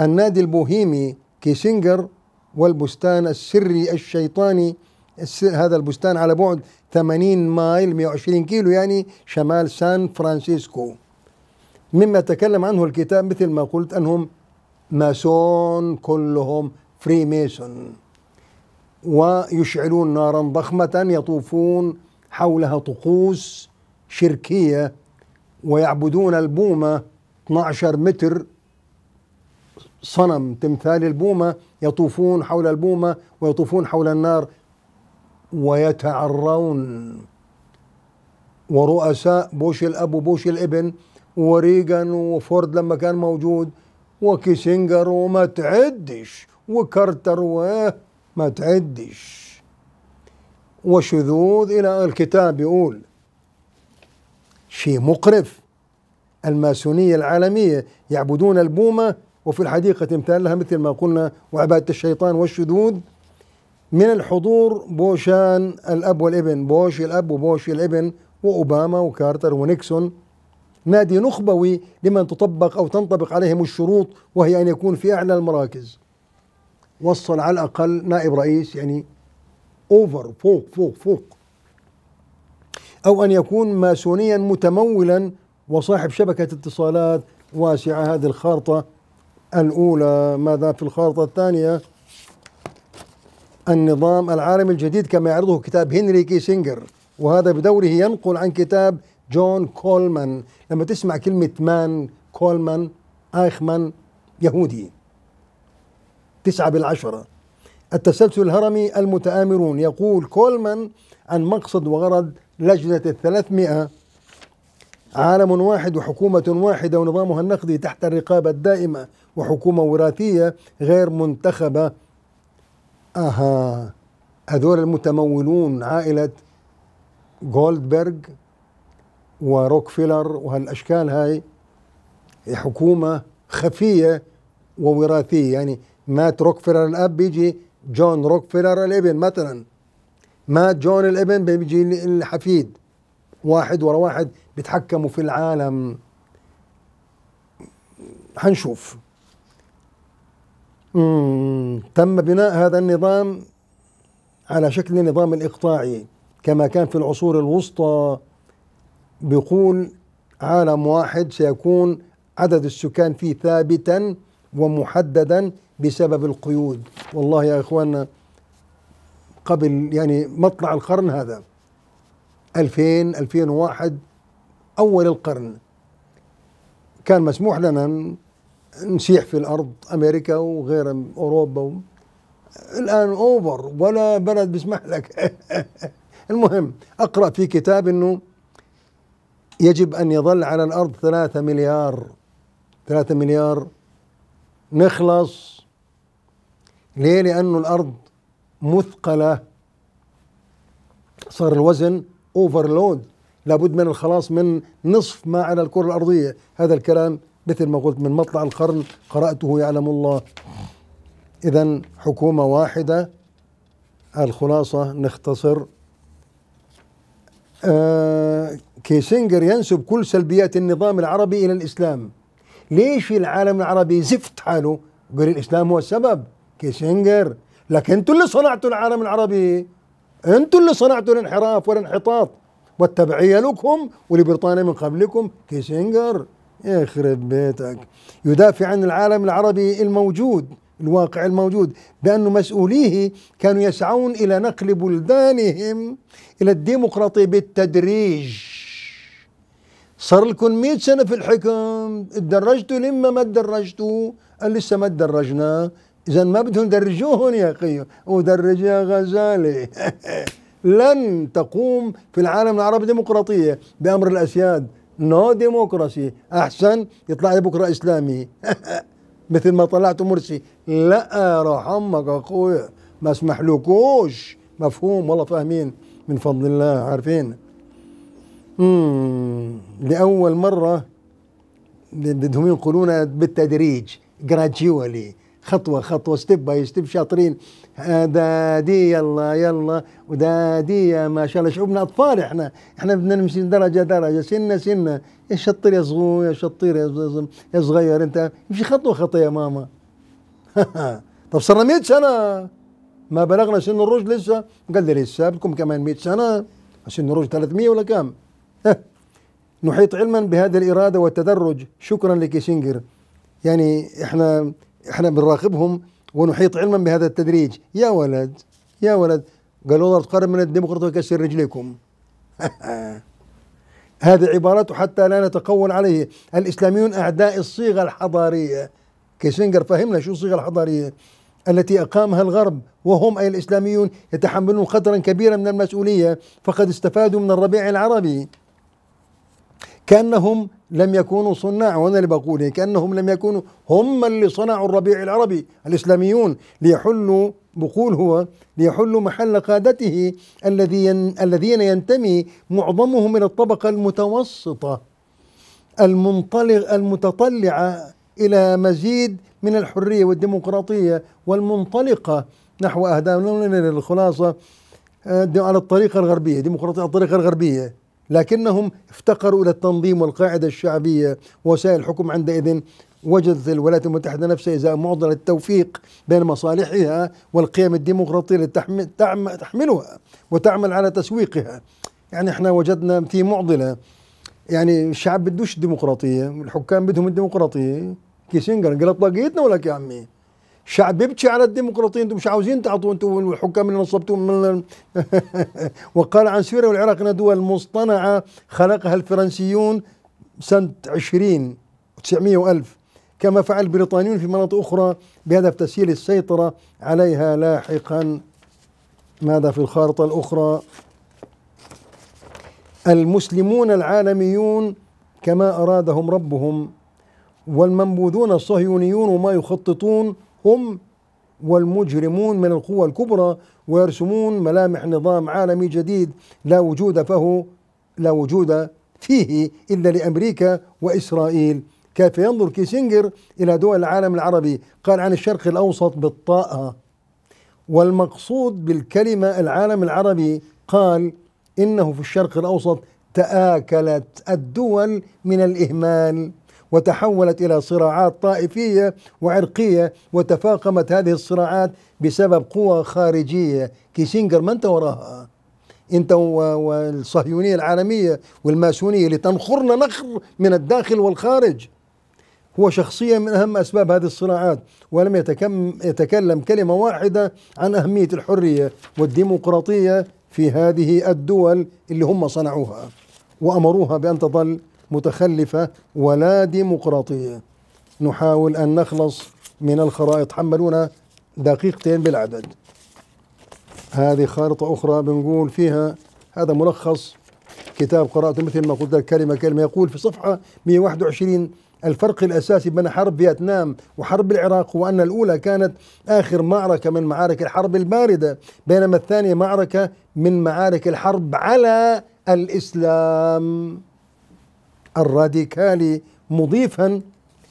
النادي البوهيمي كيسنجر والبستان السري الشيطاني هذا البستان على بعد 80 مايل 120 كيلو يعني شمال سان فرانسيسكو مما تكلم عنه الكتاب مثل ما قلت أنهم ماسون كلهم فري ميسون ويشعلون نارا ضخمة يطوفون حولها طقوس شركية ويعبدون البومة 12 متر صنم تمثال البومة يطوفون حول البومة ويطوفون حول النار ويتعرون ورؤساء بوش الأب وبوش الابن وريغان وفورد لما كان موجود وكيسنجر وما تعدش وكارتر وما تعدش وشذوذ إلى الكتاب يقول شيء مقرف الماسونية العالمية يعبدون البومة وفي الحديقة تمثال لها مثل ما قلنا وعبادة الشيطان والشذوذ من الحضور بوشان الأب والابن بوش الأب وبوش الابن وأوباما وكارتر ونيكسون نادي نخبوي لمن تطبق أو تنطبق عليهم الشروط وهي أن يكون في أعلى المراكز وصل على الأقل نائب رئيس يعني أوفر فوق فوق فوق أو أن يكون ماسونيا متمولا وصاحب شبكة اتصالات واسعة هذه الخارطة الأولى ماذا في الخارطة الثانية النظام العالمي الجديد كما يعرضه كتاب هنري كيسنجر وهذا بدوره ينقل عن كتاب جون كولمان لما تسمع كلمة مان كولمان آيخمان يهودي تسعة بالعشرة التسلسل الهرمي المتآمرون يقول كولمان عن مقصد وغرض لجنة الثلاثمائة عالم واحد وحكومة واحدة ونظامها النقدي تحت الرقابة الدائمة وحكومة وراثية غير منتخبة اها هذول المتمولون عائله جولدبرغ وروكفيلر وهالاشكال هاي حكومه خفيه ووراثيه يعني مات روكفيلر الاب بيجي جون روكفيلر الابن مثلا مات جون الابن بيجي الحفيد واحد ورا واحد بيتحكموا في العالم هنشوف تم بناء هذا النظام على شكل النظام الإقطاعي كما كان في العصور الوسطى بيقول عالم واحد سيكون عدد السكان فيه ثابتا ومحددا بسبب القيود والله يا إخواننا قبل يعني مطلع القرن هذا 2000 2001 أول القرن كان مسموح لنا نسيح في الارض امريكا وغير اوروبا الان اوفر ولا بلد بيسمح لك المهم اقرا في كتاب انه يجب ان يظل على الارض ثلاثة مليار ثلاثة مليار نخلص ليه لانه الارض مثقله صار الوزن اوفرلود لابد من الخلاص من نصف ما على الكره الارضيه هذا الكلام مثل ما قلت من مطلع القرن قرأته يعلم الله إذا حكومة واحدة الخلاصة نختصر آه كيسنجر ينسب كل سلبيات النظام العربي إلى الإسلام ليش في العالم العربي زفت حاله قال الإسلام هو السبب كيسنجر لكن انتوا اللي صنعتوا العالم العربي انتوا اللي صنعتوا الانحراف والانحطاط والتبعية لكم ولبريطانيا من قبلكم كيسنجر يخرب بيتك يدافع عن العالم العربي الموجود الواقع الموجود بأن مسؤوليه كانوا يسعون إلى نقل بلدانهم إلى الديمقراطية بالتدريج صار لكم 100 سنة في الحكم تدرجتوا لما ما تدرجتوا قال لسه ما تدرجنا إذا ما بدهم درجوهم يا أخي ودرج يا غزالي لن تقوم في العالم العربي ديمقراطية بأمر الأسياد نو ديموكراسي احسن يطلع لي بكره اسلامي مثل ما طلعت مرسي لا راح امك اخويا ما اسمحلكوش مفهوم والله فاهمين من فضل الله عارفين امم لاول مره بدهم ينقلونا بالتدريج جراديولي خطوه خطوه ستيب باي ستيب شاطرين دادي يلا يلا ودادي ما شاء الله شعوبنا اطفال احنا احنا بدنا نمشي درجه درجه سنه سنه يا شطير يا صغير يا شطير يا صغير انت امشي خطوه خطوه يا ماما طب صرنا 100 سنه ما بلغنا سن الرشد لسه قال لي لسه بكم كمان 100 سنه سن الرشد 300 ولا كام نحيط علما بهذه الاراده والتدرج شكرا لكيسنجر يعني احنا احنا بنراقبهم ونحيط علما بهذا التدريج يا ولد يا ولد قالوا الله تقرب من الديمقراطية ويكسر رجليكم هذه عبارته حتى لا نتقول عليه الإسلاميون أعداء الصيغة الحضارية كيسنجر فهمنا شو الصيغة الحضارية التي أقامها الغرب وهم أي الإسلاميون يتحملون قدرا كبيرا من المسؤولية فقد استفادوا من الربيع العربي كانهم لم يكونوا صناع وانا اللي بقول إيه، كانهم لم يكونوا هم اللي صنعوا الربيع العربي الاسلاميون ليحلوا بقول هو ليحلوا محل قادته الذي الذين ينتمي معظمهم الى الطبقه المتوسطه المنطلق المتطلعه الى مزيد من الحريه والديمقراطيه والمنطلقه نحو اهداف الخلاصه آه، على الطريقه الغربيه ديمقراطيه على الطريقه الغربيه لكنهم افتقروا إلى التنظيم والقاعدة الشعبية ووسائل الحكم عندئذ وجدت الولايات المتحدة نفسها إذا معضلة التوفيق بين مصالحها والقيم الديمقراطية التي تحملها وتعمل على تسويقها يعني احنا وجدنا في معضلة يعني الشعب بدوش الديمقراطية الحكام بدهم الديمقراطية كيسنجر قال طاقيتنا ولك يا عمي شعب يبكي على الديمقراطية انتم مش عاوزين تعطوا انتم الحكام اللي نصبتوهم من وقال عن سوريا والعراق انها دول مصطنعة خلقها الفرنسيون سنة 20 900 وألف كما فعل البريطانيون في مناطق أخرى بهدف تسهيل السيطرة عليها لاحقا ماذا في الخارطة الأخرى المسلمون العالميون كما أرادهم ربهم والمنبوذون الصهيونيون وما يخططون هم والمجرمون من القوى الكبرى ويرسمون ملامح نظام عالمي جديد لا وجود فيه لا وجود فيه إلا لأمريكا وإسرائيل كيف ينظر كيسنجر إلى دول العالم العربي قال عن الشرق الأوسط بالطاء والمقصود بالكلمة العالم العربي قال إنه في الشرق الأوسط تآكلت الدول من الإهمال وتحولت إلى صراعات طائفية وعرقية وتفاقمت هذه الصراعات بسبب قوى خارجية كيسينجر ما أنت وراها انت والصهيونيه العالميه والماسونيه اللي تنخرنا نخر من الداخل والخارج هو شخصيا من اهم اسباب هذه الصراعات ولم يتكلم كلمه واحده عن اهميه الحريه والديمقراطيه في هذه الدول اللي هم صنعوها وامروها بان تظل متخلفة ولا ديمقراطية نحاول أن نخلص من الخرائط حملونا دقيقتين بالعدد هذه خارطة أخرى بنقول فيها هذا ملخص كتاب قرأته مثل ما قلت لك كلمة كلمة يقول في صفحة 121 الفرق الأساسي بين حرب فيتنام وحرب العراق هو أن الأولى كانت آخر معركة من معارك الحرب الباردة بينما الثانية معركة من معارك الحرب على الإسلام الراديكالي مضيفا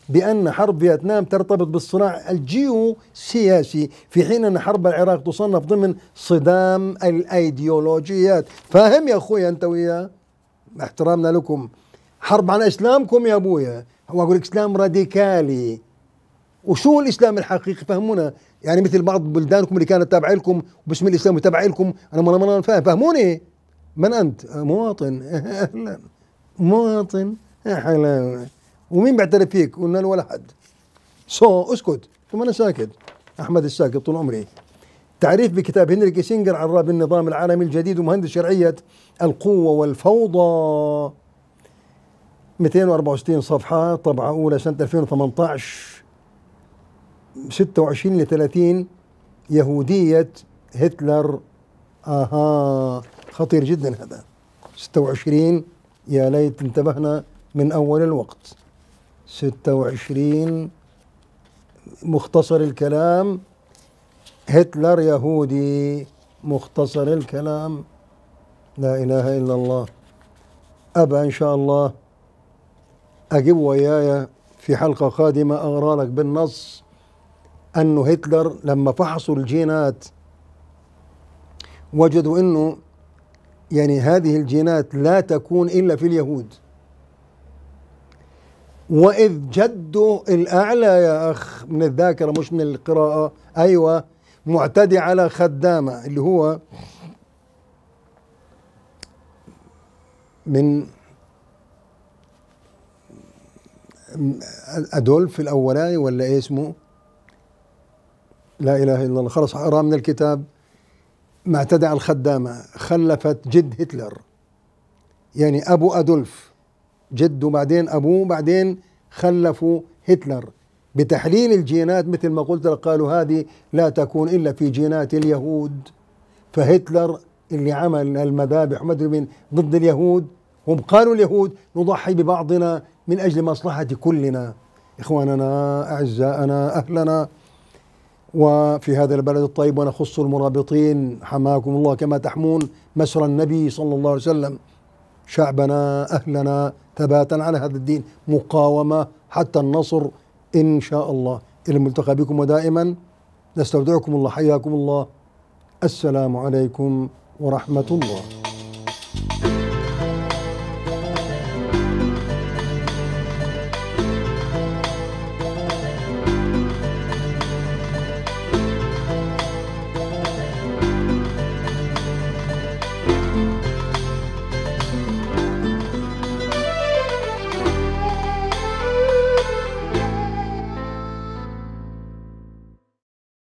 بأن حرب فيتنام ترتبط بالصراع الجيو سياسي في حين أن حرب العراق تصنف ضمن صدام الأيديولوجيات فاهم يا أخوي أنت وياه احترامنا لكم حرب على إسلامكم يا أبويا هو أقول إسلام راديكالي وشو الإسلام الحقيقي فهمونا يعني مثل بعض بلدانكم اللي كانت تابعة لكم وباسم الإسلام وتابعة لكم أنا ما فاهم فهموني من أنت مواطن أهلا مواطن يا إيه، حلاوه ومين بيعترف فيك؟ قلنا له ولا حد سو اسكت ثم انا ساكت احمد الساكت طول عمري تعريف بكتاب هنري كيسنجر عن راب النظام العالمي الجديد ومهندس شرعيه القوه والفوضى 264 صفحه طبعه اولى سنه 2018 26 ل 30 يهوديه هتلر اها خطير جدا هذا 26 يا ليت انتبهنا من أول الوقت 26 مختصر الكلام هتلر يهودي مختصر الكلام لا إله إلا الله ابا إن شاء الله أجيب وياي في حلقة قادمة أقرأ لك بالنص أنه هتلر لما فحصوا الجينات وجدوا أنه يعني هذه الجينات لا تكون إلا في اليهود وإذ جده الأعلى يا أخ من الذاكرة مش من القراءة أيوة معتدي على خدامة اللي هو من أدولف الأولاني ولا إيه اسمه لا إله إلا الله خلاص أقرأ من الكتاب معتدى الخدامة خلفت جد هتلر يعني أبو أدولف جده بعدين أبوه بعدين خلفوا هتلر بتحليل الجينات مثل ما قلت لك قالوا هذه لا تكون إلا في جينات اليهود فهتلر اللي عمل المذابح مدري من ضد اليهود هم قالوا اليهود نضحي ببعضنا من اجل مصلحه كلنا اخواننا اعزائنا اهلنا وفي هذا البلد الطيب ونخص المرابطين حماكم الله كما تحمون مسر النبي صلى الله عليه وسلم شعبنا أهلنا ثباتا على هذا الدين مقاومة حتى النصر إن شاء الله إلى الملتقى بكم ودائما نستودعكم الله حياكم الله السلام عليكم ورحمة الله